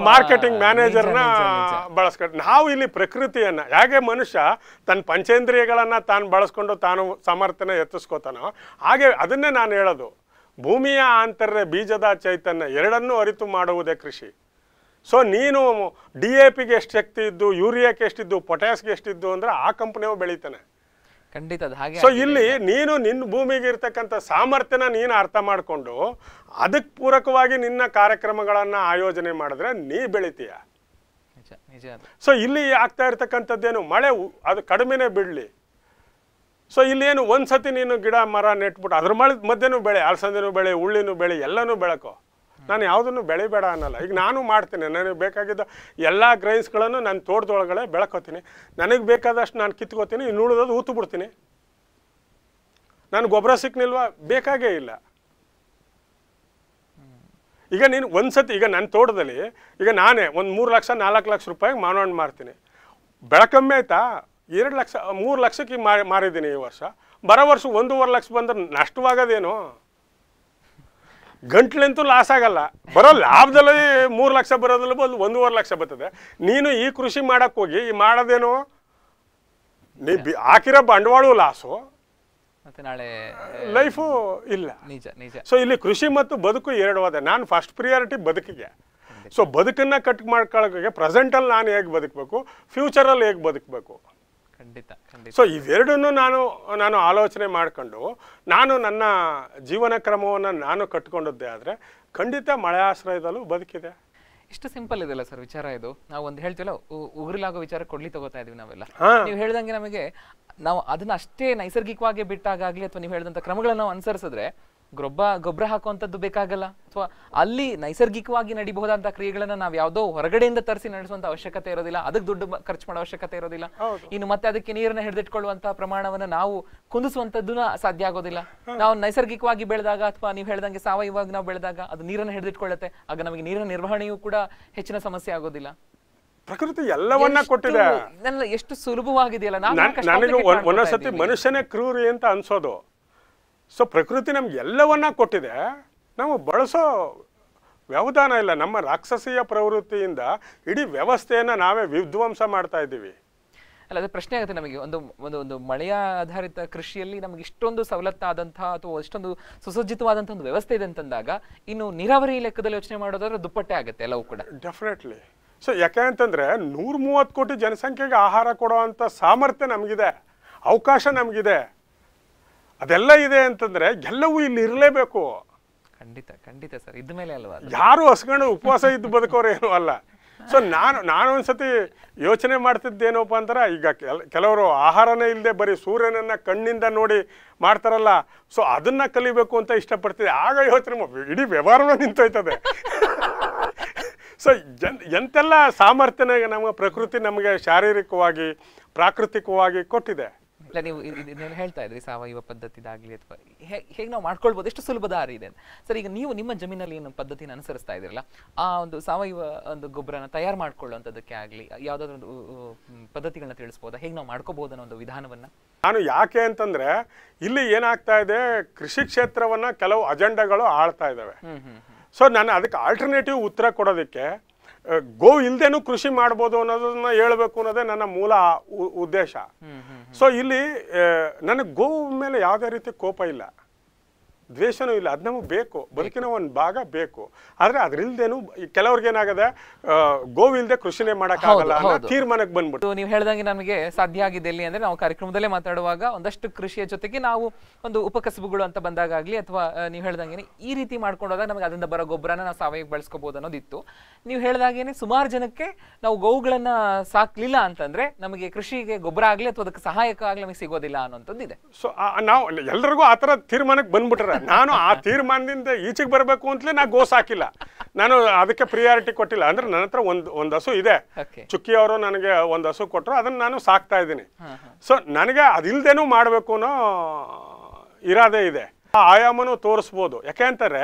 S2: ಮಾರ್ಕೆಟಿಂಗ್ ಮ್ಯಾನೇಜರ್ನ ಬಳಸ್ಕೊಂಡು ನಾವು ಇಲ್ಲಿ ಪ್ರಕೃತಿಯನ್ನ ಹೇಗೆ ಮನುಷ್ಯ ತನ್ನ ಪಂಚೇಂದ್ರಿಯಗಳನ್ನ ತಾನು ಬಳಸ್ಕೊಂಡು ತಾನು ಸಾಮರ್ಥ್ಯನ ಎತ್ತಿಸ್ಕೋತಾನೋ ಹಾಗೆ ಅದನ್ನೇ ನಾನು ಹೇಳೋದು ಭೂಮಿಯ ಆಂತರ್ಯ ಬೀಜದ ಚೈತನ್ಯ ಎರಡನ್ನೂ ಅರಿತು ಮಾಡುವುದೇ ಕೃಷಿ ಸೊ ನೀನು ಡಿ ಎ ಪಿಗೆ ಎಷ್ಟು ಶಕ್ತಿ ಇದ್ದು ಯೂರಿಯಾಕ್ ಎಷ್ಟಿದ್ದು ಪೊಟ್ಯಾಸ್ಗೆ ಎಷ್ಟಿದ್ದು ಅಂದ್ರೆ ಆ ಕಂಪ್ನಿಯವ ಬೆಳೀತಾನೆ ಖಂಡಿತ ಹಾಗೆ ಸೊ ಇಲ್ಲಿ ನೀನು ನಿನ್ನ ಭೂಮಿಗೆ ಇರ್ತಕ್ಕಂಥ ಸಾಮರ್ಥ್ಯನ ನೀನು ಅರ್ಥ ಮಾಡಿಕೊಂಡು ಅದಕ್ಕೆ ಪೂರಕವಾಗಿ ನಿನ್ನ ಕಾರ್ಯಕ್ರಮಗಳನ್ನು ಆಯೋಜನೆ ಮಾಡಿದ್ರೆ ನೀ ಬೆಳಿತೀಯ ಸೊ ಇಲ್ಲಿ ಆಗ್ತಾ ಇರ್ತಕ್ಕಂಥದ್ದೇನು ಮಳೆ ಅದು ಕಡಿಮೆನೇ ಬಿಡಲಿ ಸೊ ಇಲ್ಲೇನು ಒಂದು ಸತಿ ನೀನು ಗಿಡ ಮರ ನೆಟ್ಬಿಟ್ಟು ಅದ್ರ ಮಳೆ ಮಧ್ಯನೂ ಬೆಳೆ ಅಲಸಂದಿನೂ ಬೆಳೆ ಉಳ್ಳಿನೂ ಬೆಳೆ ಎಲ್ಲನೂ ಬೆಳಕೋ ನಾನು ಯಾವುದನ್ನು ಬೆಳೆಬೇಡ ಅನ್ನಲ್ಲ ಈಗ ನಾನು ಮಾಡ್ತೀನಿ ನನಗೆ ಬೇಕಾಗಿದ್ದ ಎಲ್ಲ ಗ್ರೈನ್ಸ್ಗಳನ್ನು ನಾನು ತೋಟದೊಳಗಡೆ ಬೆಳಕೋತೀನಿ ನನಗೆ ಬೇಕಾದಷ್ಟು ನಾನು ಕಿತ್ಕೋತೀನಿ ಇನ್ನು ಉಳಿದೋದು ಊತು ಬಿಡ್ತೀನಿ ನಾನು ಗೊಬ್ಬರ ಸಿಕ್ನಿಲ್ವ ಬೇಕಾಗೇ ಇಲ್ಲ ಈಗ ನೀನು ಒಂದು ಸತಿ ಈಗ ನನ್ನ ತೋಟದಲ್ಲಿ ಈಗ ನಾನೇ ಒಂದು ಮೂರು ಲಕ್ಷ ನಾಲ್ಕು ಲಕ್ಷ ರೂಪಾಯಿಗೆ ಮಾನವಣ್ಣ ಮಾರ್ತೀನಿ ಬೆಳಕಮ್ಮೆ ಆಯ್ತಾ ಎರಡು ಲಕ್ಷ ಮೂರು ಲಕ್ಷಕ್ಕೆ ಮಾರಿದ್ದೀನಿ ಈ ವರ್ಷ ಬರೋ ವರ್ಷ ಒಂದೂವರೆ ಲಕ್ಷ ಬಂದ್ರೆ ನಷ್ಟವಾಗೋದೇನು ಗಂಟ್ಲಂತೂ ಲಾಸ್ ಆಗಲ್ಲ ಬರೋ ಲಾಭದಲ್ಲಿ ಮೂರು ಲಕ್ಷ ಬರೋದಲ್ಲ ಬಂದು ಒಂದೂವರೆ ಲಕ್ಷ ಬರ್ತದೆ ನೀನು ಈ ಕೃಷಿ ಮಾಡಕ್ಕೆ ಹೋಗಿ ಈ ಮಾಡೋದೇನು ನೀ ಬಿ ಹಾಕಿರೋ ಬಂಡವಾಳು ಲಾಸು
S1: ಮತ್ತೆ ನಾಳೆ ಲೈಫು
S2: ಇಲ್ಲ ನಿಜ ನಿಜ ಸೊ ಇಲ್ಲಿ ಕೃಷಿ ಮತ್ತು ಬದುಕು ಎರಡು ನಾನು ಫಸ್ಟ್ ಪ್ರಿಯಾರಿಟಿ ಬದುಕಿಗೆ ಸೊ ಬದುಕನ್ನು ಕಟ್ ಮಾಡ್ಕೊಳ್ಳೋಕೆ ಪ್ರೆಸೆಂಟಲ್ಲಿ ನಾನು ಹೇಗೆ ಬದುಕಬೇಕು ಫ್ಯೂಚರಲ್ಲಿ ಹೇಗೆ ಬದುಕಬೇಕು
S3: ಖಂಡಿತ ಸೊ ಇವೆರಡನ್ನು
S2: ನಾನು ನಾನು ಆಲೋಚನೆ ಮಾಡಿಕೊಂಡು ನಾನು ನನ್ನ ಜೀವನ ಕ್ರಮವನ್ನು ನಾನು ಕಟ್ಕೊಂಡದ್ದೇ ಆದರೆ ಖಂಡಿತ ಮಳೆ ಆಶ್ರಯದಲ್ಲೂ ಬದುಕಿದೆ
S1: ಇಷ್ಟು ಸಿಂಪಲ್ ಇದೆಲ್ಲ ಸರ್ ವಿಚಾರ ಇದು ನಾವು ಒಂದು ಹೇಳ್ತೀವಲ್ಲ ಉಗುರಿಲಾಗೋ ವಿಚಾರ ಕೊಡ್ಲಿ ತಗೋತಾ ಇದೀವಿ ನಾವೆಲ್ಲ ನೀವು ಹೇಳ್ದಂಗೆ ನಮಗೆ ನಾವು ಅದನ್ನ ಅಷ್ಟೇ ನೈಸರ್ಗಿಕವಾಗಿ ಬಿಟ್ಟಾಗಲಿ ಅಥವಾ ನೀವು ಹೇಳಿದಂಥ ಕ್ರಮಗಳನ್ನ ನಾವು ಅನುಸರಿಸಿದ್ರೆ ಗೊಬ್ಬ ಗೊಬ್ಬರ ಹಾಕುವಂಥದ್ದು ಬೇಕಾಗಲ್ಲ ಅಥವಾ ಅಲ್ಲಿ ನೈಸರ್ಗಿಕವಾಗಿ ನಡಿಬಹುದಾದಂಥ ಕ್ರಿಯೆಗಳನ್ನ ನಾವು ಯಾವುದೋ ಹೊರಗಡೆಯಿಂದ ತರಿಸಿ ನಡೆಸುವಂತ ಅವಶ್ಯಕತೆ ಇರೋದಿಲ್ಲ ಅದಕ್ಕೆ ದುಡ್ಡು ಖರ್ಚು ಮಾಡೋ ಅವಶ್ಯಕತೆ ಇರೋದಿಲ್ಲ ಇನ್ನು ಮತ್ತೆ ಅದಕ್ಕೆ ನೀರನ್ನ ಹಿಡಿದಿಟ್ಕೊಳ್ಳುವಂತಹ ಪ್ರಮಾಣವನ್ನ ನಾವು ಕುಂದಿಸುವಂತದ್ದು ಸಾಧ್ಯ ಆಗೋದಿಲ್ಲ ನಾವು ನೈಸರ್ಗಿಕವಾಗಿ ಬೆಳೆದಾಗ ಅಥವಾ ನೀವು ಹೇಳ್ದಂಗೆ ಸಾವಯವವಾಗಿ ನಾವು ಬೆಳೆದಾಗ ಅದು ನೀರನ್ನ ಹಿಡಿದಿಟ್ಕೊಳ್ಳುತ್ತೆ ಆಗ ನಮಗೆ ನೀರಿನ ನಿರ್ವಹಣೆಯೂ ಕೂಡ ಹೆಚ್ಚಿನ ಸಮಸ್ಯೆ ಆಗೋದಿಲ್ಲ
S2: ಪ್ರಕೃತಿ ಎಲ್ಲವನ್ನ ಕೊಟ್ಟಿದೆ
S1: ಎಷ್ಟು ಸುಲಭವಾಗಿದೆಯಲ್ಲ ನಾನು ಮನುಷ್ಯನೇ
S2: ಕ್ರೂರಿ ಅಂತ ಅನ್ಸೋದು ಸೊ ಪ್ರಕೃತಿ ನಮ್ಗೆ ಎಲ್ಲವನ್ನ ಕೊಟ್ಟಿದೆ ನಾವು ಬಳಸೋ ವ್ಯವಧಾನ ಇಲ್ಲ ನಮ್ಮ ರಾಕ್ಷಸೀಯ ಪ್ರವೃತ್ತಿಯಿಂದ ಇಡೀ ವ್ಯವಸ್ಥೆಯನ್ನು ನಾವೇ ವಿಧ್ವಂಸ ಮಾಡ್ತಾ ಇದ್ದೀವಿ
S1: ಅಲ್ಲ ಅದು ಪ್ರಶ್ನೆ ಆಗುತ್ತೆ ನಮಗೆ ಒಂದು ಒಂದು ಒಂದು ಮಳೆಯ ಆಧಾರಿತ ಕೃಷಿಯಲ್ಲಿ ನಮಗೆ ಇಷ್ಟೊಂದು ಸವಲತ್ತಾದಂತಹ ಅಥವಾ ಇಷ್ಟೊಂದು ಸುಸಜ್ಜಿತವಾದಂಥ ಒಂದು ವ್ಯವಸ್ಥೆ ಇದೆ ಅಂತಂದಾಗ ಇನ್ನು ನೀರಾವರಿ ಲೆಕ್ಕದಲ್ಲಿ ಯೋಚನೆ ಮಾಡೋದಾದ್ರೆ ದುಪ್ಪಟ್ಟೆ
S2: ಆಗುತ್ತೆ ಎಲ್ಲವೂ ಕೂಡ ಡೆಫಿನೆಟ್ಲಿ ಸೊ ಯಾಕೆ ಅಂತಂದರೆ ನೂರ ಮೂವತ್ತು ಕೋಟಿ ಜನಸಂಖ್ಯೆಗೆ ಆಹಾರ ಕೊಡುವಂಥ ಸಾಮರ್ಥ್ಯ ನಮಗಿದೆ ಅವಕಾಶ ನಮಗಿದೆ ಅದೆಲ್ಲ ಇದೆ ಅಂತಂದರೆ ಎಲ್ಲವೂ ಇಲ್ಲಿ ಇರಲೇಬೇಕು
S1: ಖಂಡಿತ ಖಂಡಿತ ಸರ್ ಇದ್ದ ಮೇಲೆ ಅಲ್ವಾ
S2: ಯಾರು ಹಸ್ಕೊಂಡು ಉಪವಾಸ ಇದ್ದು ಬದುಕೋರು ಏನೂ ಅಲ್ಲ ಸೊ ನಾನು ನಾನೊಂದ್ಸತಿ ಯೋಚನೆ ಮಾಡ್ತಿದ್ದೇನೋಪ್ಪ ಅಂತಾರೆ ಈಗ ಕೆಲ ಕೆಲವರು ಆಹಾರನೇ ಇಲ್ಲದೆ ಬರೀ ಸೂರ್ಯನನ್ನು ಕಣ್ಣಿಂದ ನೋಡಿ ಮಾಡ್ತಾರಲ್ಲ ಸೊ ಅದನ್ನು ಕಲಿಬೇಕು ಅಂತ ಇಷ್ಟಪಡ್ತಿದೆ ಆಗ ಯೋಚನೆ ಇಡೀ ವ್ಯವಹಾರನೂ ನಿಂತೋಯ್ತದೆ ಸೊ ಜನ್ ಎಂತೆಲ್ಲ ಸಾಮರ್ಥ್ಯನ ನಮ್ಮ ಪ್ರಕೃತಿ ನಮಗೆ ಶಾರೀರಿಕವಾಗಿ ಪ್ರಾಕೃತಿಕವಾಗಿ ಕೊಟ್ಟಿದೆ
S1: ಇಲ್ಲ ನೀವು ಇದನ್ನೆಲ್ಲ ಹೇಳ್ತಾ ಇದ್ರಿ ಸಾವಯವ ಪದ್ಧತಿದಾಗಲಿ ಅಥವಾ ಹೇಗೆ ನಾವು ಮಾಡ್ಕೊಳ್ಬೋದು ಎಷ್ಟು ಸುಲಭ ದಾರಿ ಇದೆ ಸರ್ ಈಗ ನೀವು ನಿಮ್ಮ ಜಮೀನಲ್ಲಿ ಏನು ಪದ್ಧತಿನ ಅನುಸರಿಸ್ತಾ ಇದ್ದೀರಲ್ಲ ಆ ಒಂದು ಸಾವಯವ ಒಂದು ಗೊಬ್ಬರನ ತಯಾರು ಮಾಡ್ಕೊಳ್ಳುವಂಥದ್ದಕ್ಕೆ ಆಗಲಿ ಯಾವುದಾದ್ರೂ ಒಂದು ಪದ್ಧತಿಗಳನ್ನ ತಿಳಿಸ್ಬೋದಾ ಹೇಗೆ ನಾವು ಮಾಡ್ಕೋಬೋದು ಅನ್ನೋ ಒಂದು ವಿಧಾನವನ್ನು
S2: ನಾನು ಯಾಕೆ ಅಂತಂದ್ರೆ ಇಲ್ಲಿ ಏನಾಗ್ತಾ ಇದೆ ಕೃಷಿ ಕ್ಷೇತ್ರವನ್ನ ಕೆಲವು ಅಜೆಂಡಾಗಳು ಆಳ್ತಾ ಇದ್ದಾವೆ ಸೊ ನಾನು ಅದಕ್ಕೆ ಆಲ್ಟರ್ನೇಟಿವ್ ಉತ್ತರ ಕೊಡೋದಕ್ಕೆ ಗೋ ಇಲ್ದೇನು ಕೃಷಿ ಮಾಡ್ಬೋದು ಅನ್ನೋದನ್ನ ಹೇಳ್ಬೇಕು ಅನ್ನೋದೇ ನನ್ನ ಮೂಲ ಉದ್ದೇಶ ಸೊ ಇಲ್ಲಿ ನನಗೆ ಗೋ ಮೇಲೆ ಯಾವುದೇ ರೀತಿ ಕೋಪ ಇಲ್ಲ ದ್ವೇಷನೂ ಇಲ್ಲ ಅದು ಬೇಕು ಬದುಕಿನ ಒಂದು ಭಾಗ ಬೇಕು ಆದರೆ ಅದರಿಲ್ದೇನು ಕೆಲವ್ರಿಗೆ ಏನಾಗದೆ ಗೋವಿಲ್ದೆ ಕೃಷಿನೇ ಮಾಡೋಕ್ಕಾಗಲ್ಲ ತೀರ್ಮಾನಕ್ಕೆ ಬಂದ್ಬಿಟ್ಟು
S1: ನೀವು ಹೇಳ್ದಂಗೆ ನಮಗೆ ಸಾಧ್ಯ ಆಗಿದೆ ಇಲ್ಲಿ ಅಂದರೆ ನಾವು ಕಾರ್ಯಕ್ರಮದಲ್ಲೇ ಮಾತಾಡುವಾಗ ಒಂದಷ್ಟು ಕೃಷಿಯ ಜೊತೆಗೆ ನಾವು ಒಂದು ಉಪಕಸಬುಗಳು ಅಂತ ಬಂದಾಗಲಿ ಅಥವಾ ನೀವು ಹೇಳ್ದಂಗೆ ಈ ರೀತಿ ಮಾಡ್ಕೊಂಡಾಗ ನಮಗೆ ಅದರಿಂದ ಬರೋ ಗೊಬ್ಬರನ ನಾವು ಸಾವಯವ ಬಳಸ್ಕೋಬೋದು ಅನ್ನೋದಿತ್ತು ನೀವು ಹೇಳ್ದಾಗೇನೆ ಸುಮಾರು ಜನಕ್ಕೆ ನಾವು ಗೋವುಗಳನ್ನ ಸಾಕ್ಲಿಲ್ಲ ಅಂತಂದ್ರೆ ನಮಗೆ ಕೃಷಿಗೆ ಗೊಬ್ಬರ ಆಗಲಿ ಅಥವಾ ಅದಕ್ಕೆ ಸಹಾಯಕ ಆಗಲಿ ನಮಗೆ ಸಿಗೋದಿಲ್ಲ ಅನ್ನೋಂಥದ್ದು ಇದೆ ಸೊ
S2: ನಾವು ಎಲ್ಲರಿಗೂ ಆ ಥರ ತೀರ್ಮಾನಕ್ಕೆ ಬಂದ್ಬಿಟ್ರೆ ನಾನು ಆ ತೀರ್ಮಾನದಿಂದ ಈಚೆಗೆ ಬರಬೇಕು ಅಂತಲೇ ನಾ ಗೋಸ್ ಹಾಕಿಲ್ಲ ನಾನು ಅದಕ್ಕೆ ಪ್ರಿಯಾರಿಟಿ ಕೊಟ್ಟಿಲ್ಲ ಅಂದ್ರೆ ನನ್ನ ಹತ್ರ ಒಂದು ಒಂದು ಹಸು ಇದೆ ಚುಕ್ಕಿ ಅವರು ನನಗೆ ಒಂದು ಹಸು ಕೊಟ್ಟರು ಅದನ್ನ ನಾನು ಸಾಕ್ತಾ ಇದ್ದೀನಿ ಸೊ ನನಗೆ ಅದಿಲ್ದೇನೂ ಮಾಡಬೇಕು ಅನ್ನೋ ಇರಾದೆ ಇದೆ ಆ ಆಯಾಮನೂ ತೋರಿಸ್ಬೋದು ಅಂತಾರೆ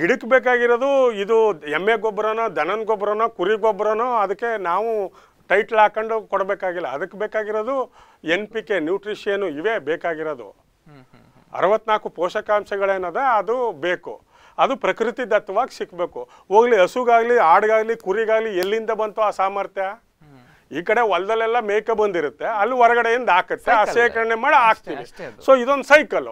S2: ಗಿಡಕ್ಕೆ ಬೇಕಾಗಿರೋದು ಇದು ಎಮ್ಮೆ ಗೊಬ್ಬರನೋ ದನನ ಗೊಬ್ಬರನೋ ಕುರಿ ಗೊಬ್ಬರನೋ ಅದಕ್ಕೆ ನಾವು ಟೈಟ್ಲ್ ಹಾಕೊಂಡು ಕೊಡಬೇಕಾಗಿಲ್ಲ ಅದಕ್ಕೆ ಬೇಕಾಗಿರೋದು ಎನ್ ಪಿ ಕೆ ನ್ಯೂಟ್ರಿಷಿಯನು ಇವೇ ಬೇಕಾಗಿರೋದು ಅರವತ್ನಾಲ್ಕು ಪೋಷಕಾಂಶಗಳೇನದ ಅದು ಬೇಕು ಅದು ಪ್ರಕೃತಿ ದತ್ತವಾಗಿ ಸಿಕ್ಕಬೇಕು ಹೋಗ್ಲಿ ಹಸುಗಾಗಲಿ ಆಡ್ಗಾಗಲಿ ಕುರಿಗಾಗಲಿ ಎಲ್ಲಿಂದ ಬಂತು ಆ ಸಾಮರ್ಥ್ಯ ಈ ಕಡೆ ಹೊಲದಲ್ಲೆಲ್ಲ ಮೇಕೆ ಬಂದಿರುತ್ತೆ ಅಲ್ಲಿ ಹೊರಗಡೆಯಿಂದ ಹಾಕುತ್ತೆ ಆ ಶೇಖರಣೆ ಮಾಡಿ ಹಾಕ್ತೀವಿ ಸೊ ಇದೊಂದು ಸೈಕಲ್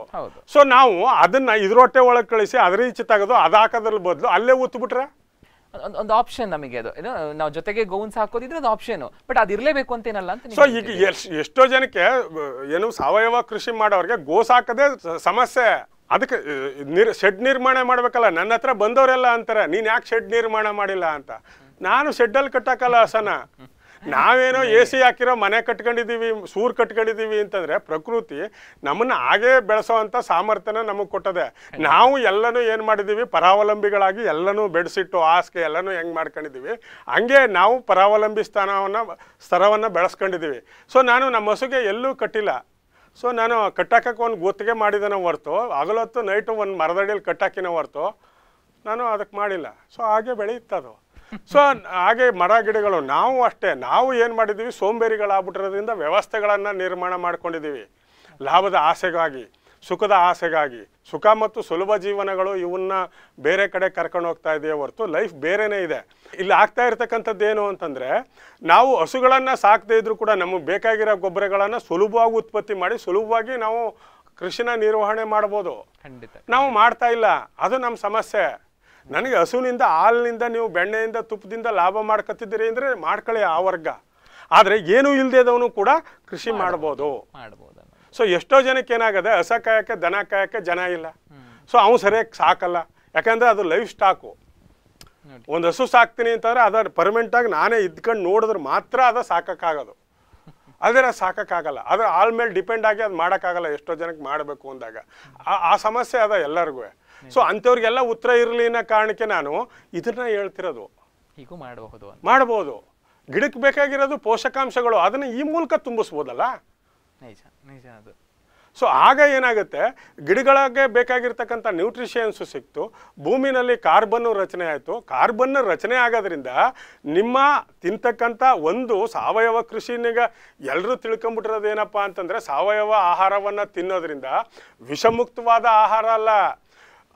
S2: ಸೊ ನಾವು ಅದನ್ನ ಇದ್ರೊಟ್ಟೆ ಒಳಗೆ ಕಳಿಸಿ ಈಚೆ ತೆಗೆದು ಅದು ಹಾಕೋದ್ರಲ್ಲಿ ಬದಲು ಅಲ್ಲೇ ಉತ್ಬಿಟ್ರೆ
S1: ಒಂದು ಆಪ್ಷನ್ ನಮಗೆ ಅದು ನಾವು ಜೊತೆಗೆ ಗೋನ್ಸ್ ಹಾಕೋದಿದ್ರೆ ಅದು ಆಪ್ಷನ್ ಬಟ್ ಅದು ಇರಲೇಬೇಕು ಅಂತ ಏನಲ್ಲ ಅಂತ ಸೊ ಈಗ
S2: ಎಷ್ಟೋ ಜನಕ್ಕೆ ಏನು ಸಾವಯವ ಕೃಷಿ ಮಾಡೋರಿಗೆ ಗೋಸ್ ಹಾಕದೆ ಸಮಸ್ಯೆ ಅದಕ್ಕೆ ನಿರ್ ಶೆಡ್ ನಿರ್ಮಾಣ ಮಾಡ್ಬೇಕಲ್ಲ ನನ್ನ ಹತ್ರ ಬಂದವರೆಲ್ಲ ಅಂತಾರೆ ನೀನು ಯಾಕೆ ಶೆಡ್ ನಿರ್ಮಾಣ ಮಾಡಿಲ್ಲ ಅಂತ ನಾನು ಶೆಡ್ಡಲ್ಲಿ ಕಟ್ಟಕಲ್ಲ ಹಸನ ನಾವೇನೋ ಎ ಸಿ ಹಾಕಿರೋ ಮನೆ ಕಟ್ಕೊಂಡಿದ್ದೀವಿ ಸೂರು ಕಟ್ಕೊಂಡಿದ್ದೀವಿ ಅಂತಂದ್ರೆ ಪ್ರಕೃತಿ ನಮ್ಮನ್ನ ಹಾಗೇ ಬೆಳೆಸೋವಂಥ ಸಾಮರ್ಥ್ಯನ ನಮಗೆ ಕೊಟ್ಟದೆ ನಾವು ಎಲ್ಲನೂ ಏನು ಮಾಡಿದ್ದೀವಿ ಪರಾವಲಂಬಿಗಳಾಗಿ ಎಲ್ಲನೂ ಬೆಳೆಸಿಟ್ಟು ಹಾಸಿಗೆ ಎಲ್ಲನೂ ಹೆಂಗೆ ಮಾಡ್ಕೊಂಡಿದ್ದೀವಿ ಹಂಗೆ ನಾವು ಪರಾವಲಂಬಿ ಸ್ಥಾನವನ್ನು ಸ್ತರವನ್ನು ಬೆಳೆಸ್ಕೊಂಡಿದ್ದೀವಿ ಸೊ ನಾನು ನಮ್ಮ ಹಸುಗೆ ಎಲ್ಲೂ ಕಟ್ಟಿಲ್ಲ ಸೊ ನಾನು ಕಟ್ಟಾಕಕ್ಕೆ ಒಂದು ಗೊತ್ತಿಗೆ ಮಾಡಿದನ ಹೊರ್ತು ಹಗಲೊತ್ತು ನೈಟು ಒಂದು ಮರದಡಿಯಲ್ಲಿ ಕಟ್ಟಾಕಿನ ಹೊರ್ತು ನಾನು ಅದಕ್ಕೆ ಮಾಡಿಲ್ಲ ಸೊ ಹಾಗೆ ಬೆಳೆಯುತ್ತದು ಸೊ ಹಾಗೆ ಮರ ಗಿಡಗಳು ನಾವು ಅಷ್ಟೇ ನಾವು ಏನು ಮಾಡಿದ್ದೀವಿ ಸೋಂಬೇರಿಗಳಾಗ್ಬಿಟ್ಟಿರೋದ್ರಿಂದ ವ್ಯವಸ್ಥೆಗಳನ್ನು ನಿರ್ಮಾಣ ಮಾಡ್ಕೊಂಡಿದ್ದೀವಿ ಲಾಭದ ಆಸೆಗಾಗಿ ಸುಖದ ಆಸೆಗಾಗಿ ಸುಖ ಮತ್ತು ಸುಲಭ ಜೀವನಗಳು ಇವನ್ನ ಬೇರೆ ಕಡೆ ಕರ್ಕೊಂಡು ಹೋಗ್ತಾ ಇದೆಯೇ ಹೊರತು ಲೈಫ್ ಬೇರೆನೇ ಇದೆ ಇಲ್ಲಿ ಆಗ್ತಾ ಇರತಕ್ಕಂಥದ್ದು ಏನು ಅಂತಂದರೆ ನಾವು ಹಸುಗಳನ್ನು ಸಾಕದೇ ಇದ್ರೂ ಕೂಡ ನಮಗೆ ಬೇಕಾಗಿರೋ ಗೊಬ್ಬರಗಳನ್ನು ಸುಲಭವಾಗಿ ಉತ್ಪತ್ತಿ ಮಾಡಿ ಸುಲಭವಾಗಿ ನಾವು ಕೃಷಿನ ನಿರ್ವಹಣೆ ಮಾಡ್ಬೋದು ನಾವು ಮಾಡ್ತಾ ಇಲ್ಲ ಅದು ನಮ್ಮ ಸಮಸ್ಯೆ ನನಗೆ ಹಸುವಿನಿಂದ ಹಾಲಿನಿಂದ ನೀವು ಬೆಣ್ಣೆಯಿಂದ ತುಪ್ಪದಿಂದ ಲಾಭ ಮಾಡ್ಕೊತಿದ್ದೀರಿ ಅಂದರೆ ಮಾಡ್ಕೊಳ್ಳಿ ಆ ವರ್ಗ ಆದರೆ ಏನೂ ಇಲ್ಲದೇದವನು ಕೂಡ ಕೃಷಿ ಮಾಡ್ಬೋದು ಸೊ ಎಷ್ಟೋ ಜನಕ್ಕೆ ಏನಾಗದೆ ಹಸ ಕಾಯಕ್ಕೆ ದನ ಕಾಯಕ್ಕೆ ಜನ ಇಲ್ಲ ಸೊ ಅವ್ನು ಸರಿಯಾಗಿ ಸಾಕಲ್ಲ ಯಾಕಂದ್ರೆ ಅದು ಲೈಫ್ ಸ್ಟಾಕು ಒಂದು ಹಸು ಸಾಕ್ತೀನಿ ಅಂತಂದ್ರೆ ಅದರ ಪರ್ಮನೆಂಟಾಗಿ ನಾನೇ ಇದ್ಕೊಂಡು ನೋಡಿದ್ರೆ ಮಾತ್ರ ಅದು ಸಾಕೋಕ್ಕಾಗೋದು ಅದೇ ಅದು ಸಾಕೋಕ್ಕಾಗಲ್ಲ ಆಲ್ ಮೇಲೆ ಡಿಪೆಂಡ್ ಆಗಿ ಅದು ಮಾಡೋಕ್ಕಾಗಲ್ಲ ಎಷ್ಟೋ ಜನಕ್ಕೆ ಮಾಡಬೇಕು ಅಂದಾಗ ಆ ಸಮಸ್ಯೆ ಅದ ಎಲ್ಲರಿಗೂ ಸೊ ಅಂಥವ್ರಿಗೆಲ್ಲ ಉತ್ತರ ಇರಲಿ ಅನ್ನೋ ಕಾರಣಕ್ಕೆ ನಾನು ಇದನ್ನ ಹೇಳ್ತಿರೋದು ಹೀಗೂ ಮಾಡಬಹುದು ಮಾಡಬಹುದು ಗಿಡಕ್ಕೆ ಬೇಕಾಗಿರೋದು ಪೋಷಕಾಂಶಗಳು ಅದನ್ನು ಈ ಮೂಲಕ ತುಂಬಿಸ್ಬೋದಲ್ಲ
S3: ನಿಜ ನಿಜ ಅದು
S2: ಸೊ ಆಗ ಏನಾಗುತ್ತೆ ಗಿಡಗಳಿಗೆ ಬೇಕಾಗಿರ್ತಕ್ಕಂಥ ನ್ಯೂಟ್ರಿಷಿಯನ್ಸು ಸಿಕ್ತು ಭೂಮಿನಲ್ಲಿ ಕಾರ್ಬನ್ನು ರಚನೆ ಆಯಿತು ಕಾರ್ಬನ್ ರಚನೆ ಆಗೋದ್ರಿಂದ ನಿಮ್ಮ ತಿಂತಕ್ಕಂಥ ಒಂದು ಸಾವಯವ ಕೃಷಿನಿಗ ಎಲ್ಲರೂ ತಿಳ್ಕೊಂಬಿಟ್ಟಿರೋದು ಏನಪ್ಪ ಅಂತಂದರೆ ಸಾವಯವ ಆಹಾರವನ್ನು ತಿನ್ನೋದ್ರಿಂದ ವಿಷಮುಕ್ತವಾದ ಆಹಾರ ಅಲ್ಲ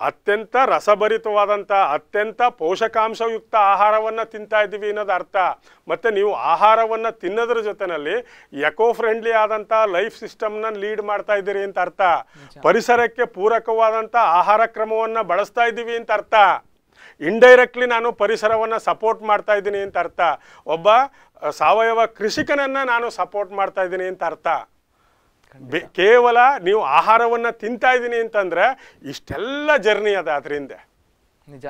S2: ಅತ್ಯಂತ ರಸಭರಿತವಾದಂಥ ಅತ್ಯಂತ ಪೋಷಕಾಂಶಯುಕ್ತ ಆಹಾರವನ್ನು ತಿಂತಾ ಇದ್ದೀವಿ ಅನ್ನೋದು ಅರ್ಥ ಮತ್ತು ನೀವು ಆಹಾರವನ್ನು ತಿನ್ನೋದ್ರ ಜೊತೆಯಲ್ಲಿ ಎಕೋ ಫ್ರೆಂಡ್ಲಿ ಆದಂಥ ಲೈಫ್ ಸಿಸ್ಟಮ್ನ ಲೀಡ್ ಮಾಡ್ತಾ ಇದ್ದೀರಿ ಅಂತ ಅರ್ಥ ಪರಿಸರಕ್ಕೆ ಪೂರಕವಾದಂಥ ಆಹಾರ ಕ್ರಮವನ್ನು ಬಳಸ್ತಾ ಇದ್ದೀವಿ ಅಂತ ಅರ್ಥ ಇಂಡೈರೆಕ್ಟ್ಲಿ ನಾನು ಪರಿಸರವನ್ನು ಸಪೋರ್ಟ್ ಮಾಡ್ತಾ ಇದ್ದೀನಿ ಅಂತ ಅರ್ಥ ಒಬ್ಬ ಸಾವಯವ ಕೃಷಿಕನನ್ನು ನಾನು ಸಪೋರ್ಟ್ ಮಾಡ್ತಾ ಇದ್ದೀನಿ ಅಂತ ಅರ್ಥ ಕೇವಲ ನೀವು ಆಹಾರವನ್ನ ತಿಂತಾ ಇದ್ದೀನಿ ಅಂತಂದ್ರೆ ಇಷ್ಟೆಲ್ಲ ಜರ್ನಿ ಅದ ಅದರಿಂದ
S1: ನಿಜ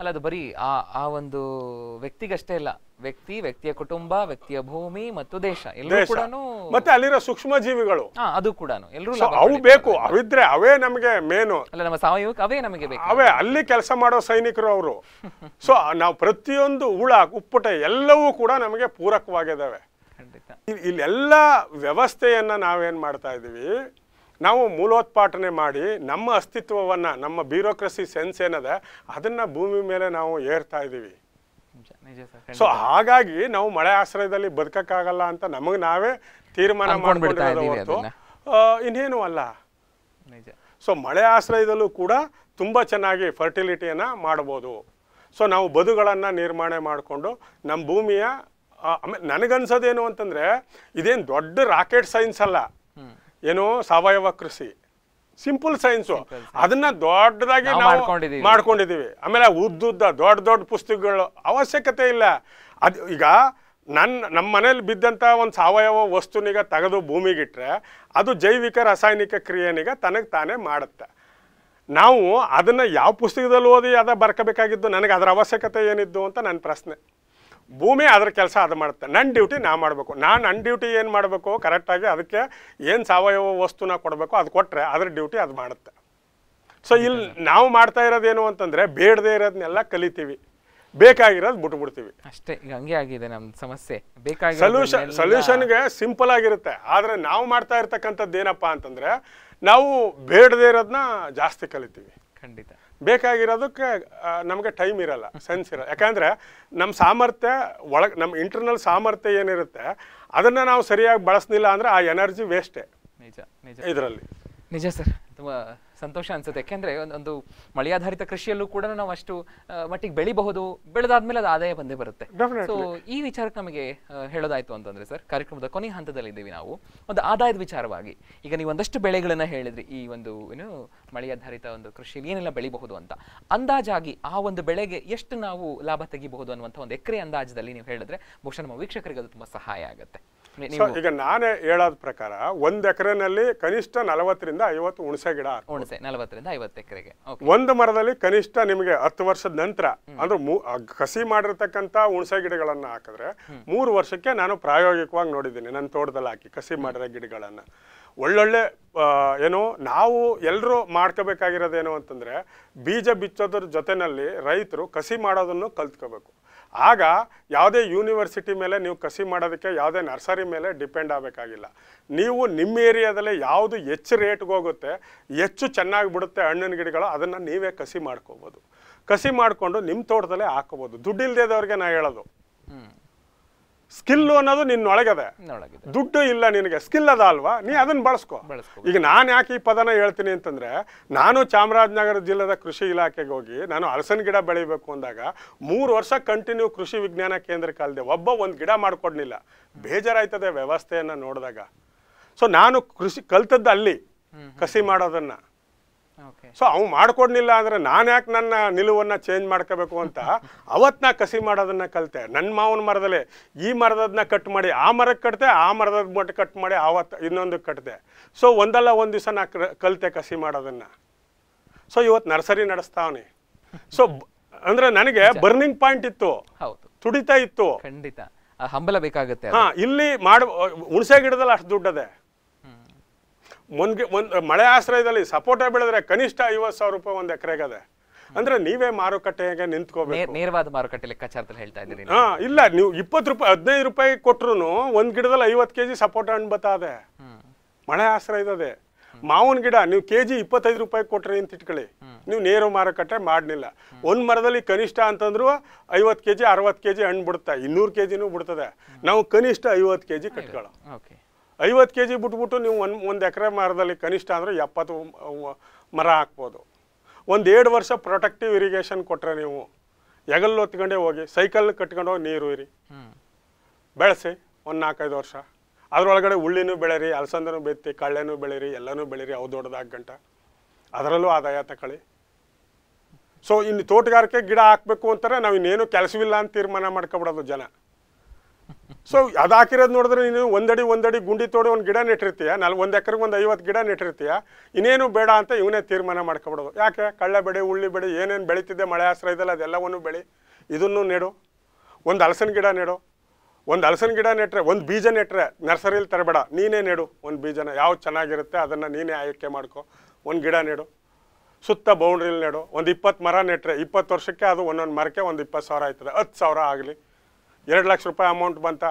S1: ಅಲ್ಲ ಅದು ಬರೀ ಆ ಆ ಒಂದು ವ್ಯಕ್ತಿಗಷ್ಟೇ ಇಲ್ಲ ವ್ಯಕ್ತಿ ವ್ಯಕ್ತಿಯ ಕುಟುಂಬ ವ್ಯಕ್ತಿಯ ಭೂಮಿ ಮತ್ತು ದೇಶ
S2: ಮತ್ತೆ ಅಲ್ಲಿರೋ ಸೂಕ್ಷ್ಮ ಜೀವಿಗಳು ಅದು ಕೂಡ ಎಲ್ಲರೂ ಅವು ಬೇಕು ಅವಿದ್ರೆ ಅವೇ ನಮಗೆ ಮೇನು
S1: ಅಲ್ಲ ನಮ್ಮ ಅವೇ ನಮಗೆ ಬೇಕು ಅವೇ
S2: ಅಲ್ಲಿ ಕೆಲಸ ಮಾಡೋ ಸೈನಿಕರು ಅವರು ಸೊ ನಾವು ಪ್ರತಿಯೊಂದು ಹುಳ ಕುಪ್ಪಟ ಎಲ್ಲವೂ ಕೂಡ ನಮಗೆ ಪೂರಕವಾಗಿದಾವೆ ಇಲ್ಲೆಲ್ಲ ವ್ಯವಸ್ಥೆಯನ್ನು ನಾವೇನು ಮಾಡ್ತಾ ಇದ್ದೀವಿ ನಾವು ಮೂಲೋತ್ಪಾಟನೆ ಮಾಡಿ ನಮ್ಮ ಅಸ್ತಿತ್ವವನ್ನು ನಮ್ಮ ಬ್ಯೂರೋಕ್ರಸಿ ಸೆನ್ಸ್ ಏನದ ಅದನ್ನು ಭೂಮಿ ಮೇಲೆ ನಾವು ಏರ್ತಾ ಇದ್ದೀವಿ ಸೊ ಹಾಗಾಗಿ ನಾವು ಮಳೆ ಆಶ್ರಯದಲ್ಲಿ ಬದುಕಕ್ಕಾಗಲ್ಲ ಅಂತ ನಮಗೆ ನಾವೇ ತೀರ್ಮಾನ ಮಾಡಿಬಿಡ್ತಾ ಹೊರತು ಇನ್ನೇನು ಅಲ್ಲ ಸೊ ಮಳೆ ಆಶ್ರಯದಲ್ಲೂ ಕೂಡ ತುಂಬ ಚೆನ್ನಾಗಿ ಫರ್ಟಿಲಿಟಿಯನ್ನು ಮಾಡ್ಬೋದು ಸೊ ನಾವು ಬದುಗಳನ್ನು ನಿರ್ಮಾಣ ಮಾಡಿಕೊಂಡು ನಮ್ಮ ಭೂಮಿಯ ಆಮೇಲೆ ನನಗನ್ಸೋದೇನು ಅಂತಂದರೆ ಇದೇನು ದೊಡ್ಡ ರಾಕೆಟ್ ಸೈನ್ಸ್ ಅಲ್ಲ ಏನು ಸಾವಯವ ಕೃಷಿ ಸಿಂಪಲ್ ಸೈನ್ಸು ಅದನ್ನ ದೊಡ್ಡದಾಗಿ ನಾವು ಮಾಡ್ಕೊಂಡಿದ್ದೀವಿ ಆಮೇಲೆ ಉದ್ದುದ್ದ ದೊಡ್ಡ ದೊಡ್ಡ ಪುಸ್ತಕಗಳು ಅವಶ್ಯಕತೆ ಇಲ್ಲ ಅದು ಈಗ ನನ್ನ ನಮ್ಮ ಮನೇಲಿ ಬಿದ್ದಂಥ ಒಂದು ಸಾವಯವ ವಸ್ತುನಿಗ ತೆಗೆದು ಭೂಮಿಗಿಟ್ರೆ ಅದು ಜೈವಿಕ ರಾಸಾಯನಿಕ ಕ್ರಿಯೆನೀಗ ತನಗೆ ತಾನೇ ಮಾಡುತ್ತೆ ನಾವು ಅದನ್ನು ಯಾವ ಪುಸ್ತಕದಲ್ಲಿ ಓದಿ ಅದ ಬರ್ಕೋಬೇಕಾಗಿದ್ದು ನನಗೆ ಅದರ ಅವಶ್ಯಕತೆ ಏನಿದ್ದು ಅಂತ ನನ್ನ ಪ್ರಶ್ನೆ ಭೂಮಿ ಅದ್ರ ಕೆಲಸ ಅದು ಮಾಡುತ್ತೆ ನನ್ನ ಡ್ಯೂಟಿ ನಾ ಮಾಡಬೇಕು ನಾನು ನನ್ನ ಡ್ಯೂಟಿ ಏನು ಮಾಡಬೇಕು ಕರೆಕ್ಟಾಗಿ ಅದಕ್ಕೆ ಏನು ಸಾವಯವ ವಸ್ತುನ ಕೊಡಬೇಕು ಅದು ಕೊಟ್ಟರೆ ಅದ್ರ ಡ್ಯೂಟಿ ಅದು ಮಾಡುತ್ತೆ ಸೊ ಇಲ್ಲಿ ನಾವು ಮಾಡ್ತಾ ಇರೋದೇನು ಅಂತಂದರೆ ಬೇಡದೇ ಇರೋದನ್ನೆಲ್ಲ ಕಲಿತೀವಿ ಬೇಕಾಗಿರೋದು ಬಿಟ್ಬಿಡ್ತೀವಿ ಅಷ್ಟೇ
S1: ಈಗ ಹಂಗೆ ಆಗಿದೆ ನಮ್ಮ ಸಮಸ್ಯೆ ಸೊಲ್ಯೂಷನ್ ಸೊಲ್ಯೂಷನ್ಗೆ
S2: ಸಿಂಪಲ್ ಆಗಿರುತ್ತೆ ಆದರೆ ನಾವು ಮಾಡ್ತಾ ಇರ್ತಕ್ಕಂಥದ್ದು ಏನಪ್ಪ ಅಂತಂದರೆ ನಾವು ಬೇಡದೇ ಇರೋದನ್ನ ಜಾಸ್ತಿ ಕಲಿತೀವಿ ಖಂಡಿತ ಬೇಕಾಗಿರೋದಕ್ಕೆ ನಮಗೆ ಟೈಮ್ ಇರಲ್ಲ ಸೆನ್ಸ್ ಇರಲ್ಲ ಯಾಕಂದರೆ ನಮ್ಮ ಸಾಮರ್ಥ್ಯ ಒಳಗೆ ನಮ್ಮ ಇಂಟರ್ನಲ್ ಸಾಮರ್ಥ್ಯ ಏನಿರುತ್ತೆ ಅದನ್ನು ನಾವು ಸರಿಯಾಗಿ ಬಳಸಲಿಲ್ಲ ಅಂದರೆ ಆ ಎನರ್ಜಿ ವೇಸ್ಟೇ ನಿಜ ನಿಜ ಇದರಲ್ಲಿ ನಿಜ ಸರ್
S1: ತುಂಬ ಸಂತೋಷ ಅನ್ಸುತ್ತೆ ಯಾಕೆಂದ್ರೆ ಒಂದು ಮಳೆಯಾಧಾರಿತ ಕೃಷಿಯಲ್ಲೂ ಕೂಡ ನಾವು ಅಷ್ಟು ಮಟ್ಟಿಗೆ ಬೆಳಿಬಹುದು ಬೆಳೆದಾದ್ಮೇಲೆ ಅದು ಆದಾಯ ಬಂದೇ ಬರುತ್ತೆ ಸೊ ಈ ವಿಚಾರಕ್ಕೆ ನಮಗೆ ಹೇಳೋದಾಯ್ತು ಅಂತಂದ್ರೆ ಸರ್ ಕಾರ್ಯಕ್ರಮದ ಕೊನೆ ಹಂತದಲ್ಲಿ ಇದ್ದೀವಿ ನಾವು ಒಂದು ಆದಾಯದ ವಿಚಾರವಾಗಿ ಈಗ ನೀವು ಒಂದಷ್ಟು ಬೆಳೆಗಳನ್ನ ಹೇಳಿದ್ರಿ ಈ ಒಂದು ಏನು ಮಳೆಯಾಧಾರಿತ ಒಂದು ಕೃಷಿಯಲ್ಲಿ ಏನೆಲ್ಲ ಬೆಳಿಬಹುದು ಅಂತ ಅಂದಾಜಾಗಿ ಆ ಒಂದು ಬೆಳೆಗೆ ಎಷ್ಟು ನಾವು ಲಾಭ ತೆಗಿಬಹುದು ಅನ್ನುವಂಥ ಒಂದು ಎಕರೆ ಅಂದಾಜದಲ್ಲಿ ನೀವು ಹೇಳಿದ್ರೆ ಬಹುಶಃ ನಮ್ಮ ವೀಕ್ಷಕರಿಗೆ ಅದು ತುಂಬಾ ಸಹಾಯ ಆಗುತ್ತೆ ಈಗ
S2: ನಾನೇ ಹೇಳೋದ ಪ್ರಕಾರ ಒಂದ್ ಎಕರೆನಲ್ಲಿ ಕನಿಷ್ಠ ನಲವತ್ತರಿಂದ ಐವತ್ತು ಹುಣಸೆ ಗಿಡ ಹುಣಸೆ ನಲವತ್ತರಿಂದ
S1: ಐವತ್ತು
S3: ಎಕರೆಗೆ
S2: ಒಂದು ಮರದಲ್ಲಿ ಕನಿಷ್ಠ ನಿಮಗೆ ಹತ್ತು ವರ್ಷದ ನಂತರ ಅಂದ್ರೆ ಕಸಿ ಮಾಡಿರ್ತಕ್ಕಂತ ಹುಣಸೆ ಗಿಡಗಳನ್ನ ಹಾಕಿದ್ರೆ ಮೂರು ವರ್ಷಕ್ಕೆ ನಾನು ಪ್ರಾಯೋಗಿಕವಾಗಿ ನೋಡಿದ್ದೀನಿ ನನ್ನ ತೋಟದಲ್ಲಿ ಹಾಕಿ ಕಸಿ ಮಾಡಿರೋ ಗಿಡಗಳನ್ನ ಒಳ್ಳೊಳ್ಳೆ ಏನು ನಾವು ಎಲ್ಲರೂ ಮಾಡ್ಕೋಬೇಕಾಗಿರೋದೇನು ಅಂತಂದ್ರೆ ಬೀಜ ಬಿಚ್ಚೋದ್ರ ಜೊತೆಯಲ್ಲಿ ರೈತರು ಕಸಿ ಮಾಡೋದನ್ನು ಕಲ್ತ್ಕೋಬೇಕು ಆಗ ಯಾವುದೇ ಯೂನಿವರ್ಸಿಟಿ ಮೇಲೆ ನೀವು ಕಸಿ ಮಾಡೋದಕ್ಕೆ ಯಾವುದೇ ನರ್ಸರಿ ಮೇಲೆ ಡಿಪೆಂಡ್ ಆಗಬೇಕಾಗಿಲ್ಲ ನೀವು ನಿಮ್ಮ ಏರಿಯಾದಲ್ಲೇ ಯಾವುದು ಹೆಚ್ಚು ರೇಟ್ಗೆ ಹೋಗುತ್ತೆ ಹೆಚ್ಚು ಚೆನ್ನಾಗಿ ಬಿಡುತ್ತೆ ಹಣ್ಣಿನ ಗಿಡಗಳು ಅದನ್ನು ನೀವೇ ಕಸಿ ಮಾಡ್ಕೋಬೋದು ಕಸಿ ಮಾಡಿಕೊಂಡು ನಿಮ್ಮ ತೋಟದಲ್ಲೇ ಹಾಕೋಬೋದು ದುಡ್ಡಿಲ್ದೇದವ್ರಿಗೆ ನಾನು ಹೇಳೋದು ಸ್ಕಿಲ್ ಅನ್ನೋದು ನಿನ್ನೊಳಗದೆ ದುಡ್ಡು ಇಲ್ಲ ನಿನಗೆ ಸ್ಕಿಲ್ ಅದ ಅಲ್ವಾ ನೀ ಅದನ್ನ ಬಳಸ್ಕೊ ಈಗ ನಾನು ಯಾಕೆ ಈ ಪದನ ಹೇಳ್ತೀನಿ ಅಂತಂದ್ರೆ ನಾನು ಚಾಮರಾಜನಗರ ಜಿಲ್ಲೆದ ಕೃಷಿ ಇಲಾಖೆಗೆ ಹೋಗಿ ನಾನು ಅರಸನ್ ಗಿಡ ಬೆಳಿಬೇಕು ಅಂದಾಗ ಮೂರು ವರ್ಷ ಕಂಟಿನ್ಯೂ ಕೃಷಿ ವಿಜ್ಞಾನ ಕೇಂದ್ರ ಕಾಲದೆ ಒಬ್ಬ ಒಂದು ಗಿಡ ಮಾಡ್ಕೊಡ್ಲಿಲ್ಲ ಬೇಜಾರಾಯ್ತದೆ ವ್ಯವಸ್ಥೆಯನ್ನು ನೋಡಿದಾಗ ಸೊ ನಾನು ಕೃಷಿ ಕಲ್ತದ್ದು ಅಲ್ಲಿ ಕಸಿ ಮಾಡೋದನ್ನು ಸೊ ಅವ್ನು ಮಾಡ್ಕೊಡ್ಲಿಲ್ಲ ಅಂದ್ರೆ ನಾನು ಯಾಕೆ ನನ್ನ ನಿಲುವನ್ನ ಚೇಂಜ್ ಮಾಡ್ಕೋಬೇಕು ಅಂತ ಅವತ್ತು ಕಸಿ ಮಾಡೋದನ್ನ ಕಲಿತೆ ನನ್ನ ಮಾವನ ಮರದಲ್ಲಿ ಈ ಮರದನ್ನ ಕಟ್ ಮಾಡಿ ಆ ಮರಕ್ಕೆ ಕಟ್ತೆ ಆ ಮರದ ಮಟ್ಟ ಕಟ್ ಮಾಡಿ ಆವತ್ತು ಇನ್ನೊಂದಕ್ಕೆ ಕಟ್ತೆ ಸೊ ಒಂದಲ್ಲ ಒಂದು ದಿವಸ ನಾ ಕಲ್ತೆ ಕಸಿ ಮಾಡೋದನ್ನ ಸೊ ಇವತ್ತು ನರ್ಸರಿ ನಡೆಸ್ತಾವೆ ಸೊ ಅಂದ್ರೆ ನನಗೆ ಬರ್ನಿಂಗ್ ಪಾಯಿಂಟ್ ಇತ್ತು ತುಡಿತಾ ಇತ್ತು ಖಂಡಿತ ಹಂಬಲಬೇಕಾಗುತ್ತೆ ಹಾ ಇಲ್ಲಿ ಮಾಡ ಹುಣಸೆ ಗಿಡದಲ್ಲಿ ಅಷ್ಟು ದುಡ್ಡದೆ ಮುಂದೆ ಒಂದು ಮಳೆ ಆಶ್ರಯದಲ್ಲಿ ಸಪೋಟ ಬೆಳೆದ್ರೆ ಕನಿಷ್ಠ ಐವತ್ತು ಸಾವಿರ ರೂಪಾಯಿ ಒಂದು ಅದೇ ಅಂದ್ರೆ ನೀವೇ ಮಾರುಕಟ್ಟೆಗೆ ನಿಂತ್ಕೋಬೇಕು ಮಾರುಕಟ್ಟೆ ಲೆಕ್ಕಾಚಾರದಲ್ಲಿ ಹೇಳ್ತಾ ಇದ್ದೀರಿ ಹಾ ಇಲ್ಲ ನೀವು ಇಪ್ಪತ್ತು ರೂಪಾಯಿ ಹದಿನೈದು ರೂಪಾಯಿ ಕೊಟ್ರು ಒಂದ್ ಗಿಡದಲ್ಲಿ ಐವತ್ತು ಕೆಜಿ ಸಪೋಟ ಹಣ್ಣು ಬತ್ತದೆ ಮಳೆ ಆಶ್ರಯ ಇದೆ ಮಾವಿನ ಗಿಡ ನೀವು ಕೆಜಿ ಇಪ್ಪತ್ತೈದು ರೂಪಾಯಿ ಕೊಟ್ರಿ ಅಂತ ಇಟ್ಕೊಳ್ಳಿ ನೀವು ನೇರ ಮಾರುಕಟ್ಟೆ ಮಾಡಲಿಲ್ಲ ಒಂದ್ ಮರದಲ್ಲಿ ಕನಿಷ್ಠ ಅಂತಂದ್ರು ಐವತ್ತು ಕೆಜಿ ಅರವತ್ತು ಕೆಜಿ ಹಣ್ಣು ಬಿಡುತ್ತೆ ಇನ್ನೂರು ಕೆಜಿನೂ ಬಿಡ್ತದೆ ನಾವು ಕನಿಷ್ಠ ಐವತ್ತು ಕೆಜಿ ಕಟ್ಕೊಳ್ಳೋ ಐವತ್ತು ಕೆ ಜಿ ಬಿಟ್ಬಿಟ್ಟು ನೀವು ಒಂದು ಒಂದು ಎಕರೆ ಮರದಲ್ಲಿ ಕನಿಷ್ಠ ಅಂದರೆ ಎಪ್ಪತ್ತು ಮರ ಹಾಕ್ಬೋದು ಒಂದು ಎರಡು ವರ್ಷ ಪ್ರೊಟೆಕ್ಟಿವ್ ಇರಿಗೇಷನ್ ಕೊಟ್ಟರೆ ನೀವು ಹೆಗಲು ಹೊತ್ಕೊಂಡೇ ಹೋಗಿ ಸೈಕಲ್ ಕಟ್ಕೊಂಡು ಹೋಗಿ ನೀರು ಇರಿ ಬೆಳೆಸಿ ಒಂದು ನಾಲ್ಕೈದು ವರ್ಷ ಅದರೊಳಗಡೆ ಹುಳ್ಳಿನೂ ಬೆಳೆರಿ ಅಲಸಂದನೂ ಬೆತ್ತಿ ಕಳ್ಳೆನೂ ಬೆಳೀರಿ ಎಲ್ಲನೂ ಬೆಳೀರಿ ಅವು ದೊಡ್ಡದಾಗಿ ಗಂಟ ಅದರಲ್ಲೂ ಆದಾಯ ತಗೊಳ್ಳಿ ಸೊ ಇನ್ನು ತೋಟಗಾರಿಕೆ ಗಿಡ ಹಾಕಬೇಕು ಅಂತಾರೆ ನಾವು ಇನ್ನೇನು ಕೆಲಸವಿಲ್ಲ ಅಂತ ತೀರ್ಮಾನ ಮಾಡ್ಕೊಬಿಡೋದು ಜನ ಸೊ ಅದು ನೋಡಿದ್ರೆ ನೀನು ಒಂದಡಿ ಒಂದಡಿ ಗುಂಡಿ ತೋಡಿ ಒಂದು ಗಿಡ ನೆಟ್ಟಿರ್ತೀಯ ನಾಲ್ ಒಂದು ಎಕರೆಗೆ ಒಂದು ಐವತ್ತು ಗಿಡ ನೆಟ್ಟಿರ್ತೀಯ ಇನ್ನೇನು ಬೇಡ ಅಂತ ಇವನೇ ತೀರ್ಮಾನ ಮಾಡ್ಕೊಬಿಡೋದು ಯಾಕೆ ಕಳ್ಳೆ ಬೆಳೆ ಉಳ್ಳಿ ಬೆಳೆ ಏನೇನು ಬೆಳೀತಿದ್ದೆ ಮಳೆ ಆಶ್ರಯ ಇದೆಲ್ಲ ಅದೆಲ್ಲವನ್ನು ಬೆಳಿ ಇದನ್ನು ನೆಡು ಒಂದು ಹಲಸಿನ ಗಿಡ ನೆಡು ಒಂದು ಹಲಸಿನ ಗಿಡ ನೆಟ್ಟರೆ ಒಂದು ಬೀಜ ನೆಟ್ಟರೆ ನರ್ಸರಿಲಿ ತರಬೇಡ ನೀನೇ ನೆಡು ಒಂದು ಬೀಜನ ಯಾವ್ದು ಚೆನ್ನಾಗಿರುತ್ತೆ ಅದನ್ನು ನೀನೇ ಆಯ್ಕೆ ಮಾಡ್ಕೊ ಒಂದು ಗಿಡ ನೆಡು ಸುತ್ತ ಬೌಂಡ್ರಿಲಿ ನೆಡು ಒಂದು ಇಪ್ಪತ್ತು ಮರ ನೆಟ್ಟರೆ ಇಪ್ಪತ್ತು ವರ್ಷಕ್ಕೆ ಅದು ಒಂದೊಂದು ಮರಕ್ಕೆ ಒಂದು ಇಪ್ಪತ್ತು ಸಾವಿರ ಆಯ್ತದೆ ಹತ್ತು ಸಾವಿರ ಆಗಲಿ ಎರಡು ಲಕ್ಷ ರೂಪಾಯಿ ಅಮೌಂಟ್ ಬಂತ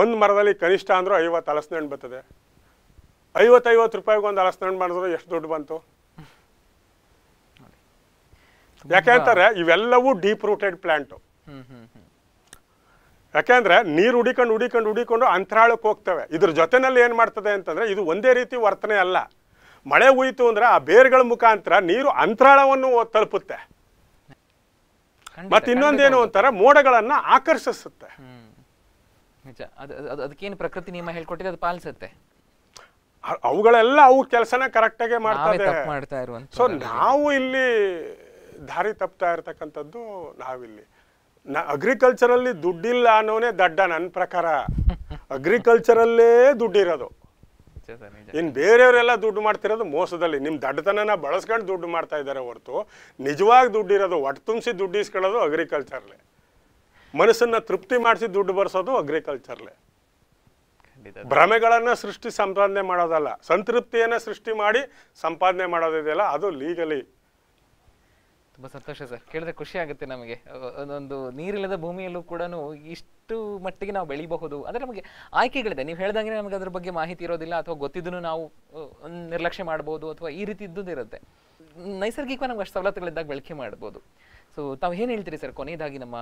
S2: ಒಂದು ಮರದಲ್ಲಿ ಕನಿಷ್ಠ ಅಂದರೂ ಐವತ್ತು ಹಲಸಿನ ಹಣ್ಣು ಬರ್ತದೆ ಐವತ್ತೈವತ್ತು ರೂಪಾಯಿಗೆ ಒಂದು ಹಲಸಿನ ಹಣ್ಣು ಮಾಡಿದ್ರು ಎಷ್ಟು ದುಡ್ಡು ಬಂತು ಯಾಕೆಂತಾರೆ ಇವೆಲ್ಲವೂ ಡೀಪ್ ರೂಟೆಡ್ ಪ್ಲ್ಯಾಂಟು ಯಾಕೆಂದ್ರೆ ನೀರು ಹುಡಿಕೊಂಡು ಹುಡಿಕೊಂಡು ಹುಡಿಕೊಂಡು ಅಂತರಾಳಕ್ಕೆ ಹೋಗ್ತವೆ ಇದ್ರ ಜೊತೆನಲ್ಲಿ ಏನು ಮಾಡ್ತದೆ ಅಂತಂದರೆ ಇದು ಒಂದೇ ರೀತಿ ವರ್ತನೆ ಅಲ್ಲ ಮಳೆ ಹುಯಿತು ಅಂದರೆ ಆ ಬೇರುಗಳ ಮುಖಾಂತರ ನೀರು ಅಂತರಾಳವನ್ನು ತಲುಪುತ್ತೆ ಮತ್ತೆ ಇನ್ನೊಂದೇನು ಅಂತಾರ ಮೋಡಗಳನ್ನ ಆಕರ್ಷಿಸುತ್ತೆ
S1: ನಿಜ ಅದು ಅದಕ್ಕೇನು ಪ್ರಕೃತಿ ನಿಯಮ ಹೇಳ್ಕೊಟ್ಟಿದೆ ಅದು ಪಾಲಿಸುತ್ತೆ
S2: ಅವುಗಳೆಲ್ಲ ಅವು ಕೆಲಸನ ಆಗಿ ಮಾಡ್ತಾ ಇರುವಂತ ಸೊ ನಾವು ಇಲ್ಲಿ ದಾರಿ ತಪ್ತಾ ಇರತಕ್ಕಂಥದ್ದು ನಾವಿಲ್ಲಿ ನ ಅಗ್ರಿಕಲ್ಚರಲ್ಲಿ ದುಡ್ಡಿಲ್ಲ ಅನ್ನೋನೇ ದಡ್ಡ ನನ್ನ ಪ್ರಕಾರ ಅಗ್ರಿಕಲ್ಚರಲ್ಲೇ ದುಡ್ಡಿರೋದು ಇನ್ನು ಬೇರೆಯವರೆಲ್ಲ ದುಡ್ಡು ಮಾಡ್ತಿರೋದು ಮೋಸದಲ್ಲಿ ನಿಮ್ಮ ದಡ್ಡತನನ ಬಳಸ್ಕೊಂಡು ದುಡ್ಡು ಮಾಡ್ತಾ ಇದ್ದಾರೆ ಹೊರತು ನಿಜವಾಗಿ ದುಡ್ಡಿರೋದು ಹೊಟ್ಟು ತುಂಬಿಸಿ ದುಡ್ಡು ಇಸ್ಕೊಳ್ಳೋದು ಅಗ್ರಿಕಲ್ಚರ್ಲೆ ಮನಸ್ಸನ್ನು ತೃಪ್ತಿ ಮಾಡಿಸಿ ದುಡ್ಡು ಬರ್ಸೋದು ಅಗ್ರಿಕಲ್ಚರ್ಲೆ ಭ್ರಮೆಗಳನ್ನು ಸೃಷ್ಟಿ ಸಂಪಾದನೆ ಮಾಡೋದಲ್ಲ ಸಂತೃಪ್ತಿಯನ್ನ ಸೃಷ್ಟಿ ಮಾಡಿ ಸಂಪಾದನೆ ಮಾಡೋದಿದೆಯಲ್ಲ ಅದು ಲೀಗಲಿ
S1: ತುಂಬ ಸಂತೋಷ ಸರ್ ಕೇಳಿದ್ರೆ ಖುಷಿ ಆಗುತ್ತೆ ನಮಗೆ ಒಂದೊಂದು ನೀರಿಲ್ಲದ ಭೂಮಿಯಲ್ಲೂ ಕೂಡ ಇಷ್ಟು ಮಟ್ಟಿಗೆ ನಾವು ಬೆಳಿಬಹುದು ಅಂದ್ರೆ ನಮಗೆ ಆಯ್ಕೆಗಳಿದೆ ನೀವು ಹೇಳ್ದಂಗೆ ನಮಗೆ ಅದ್ರ ಬಗ್ಗೆ ಮಾಹಿತಿ ಇರೋದಿಲ್ಲ ಅಥವಾ ಗೊತ್ತಿದ್ದು ನಾವು ನಿರ್ಲಕ್ಷ್ಯ ಮಾಡ್ಬೋದು ಅಥವಾ ಈ ರೀತಿ ಇದ್ದು ಇರುತ್ತೆ ನೈಸರ್ಗಿಕವಾಗಿ ನಮ್ಗೆ ಅಷ್ಟು ಸವಲತ್ತುಗಳಿದ್ದಾಗ ಬಳಕೆ ಮಾಡ್ಬೋದು ಸೊ ತಾವು ಏನು ಹೇಳ್ತೀರಿ ಸರ್ ಕೊನೆಯದಾಗಿ ನಮ್ಮ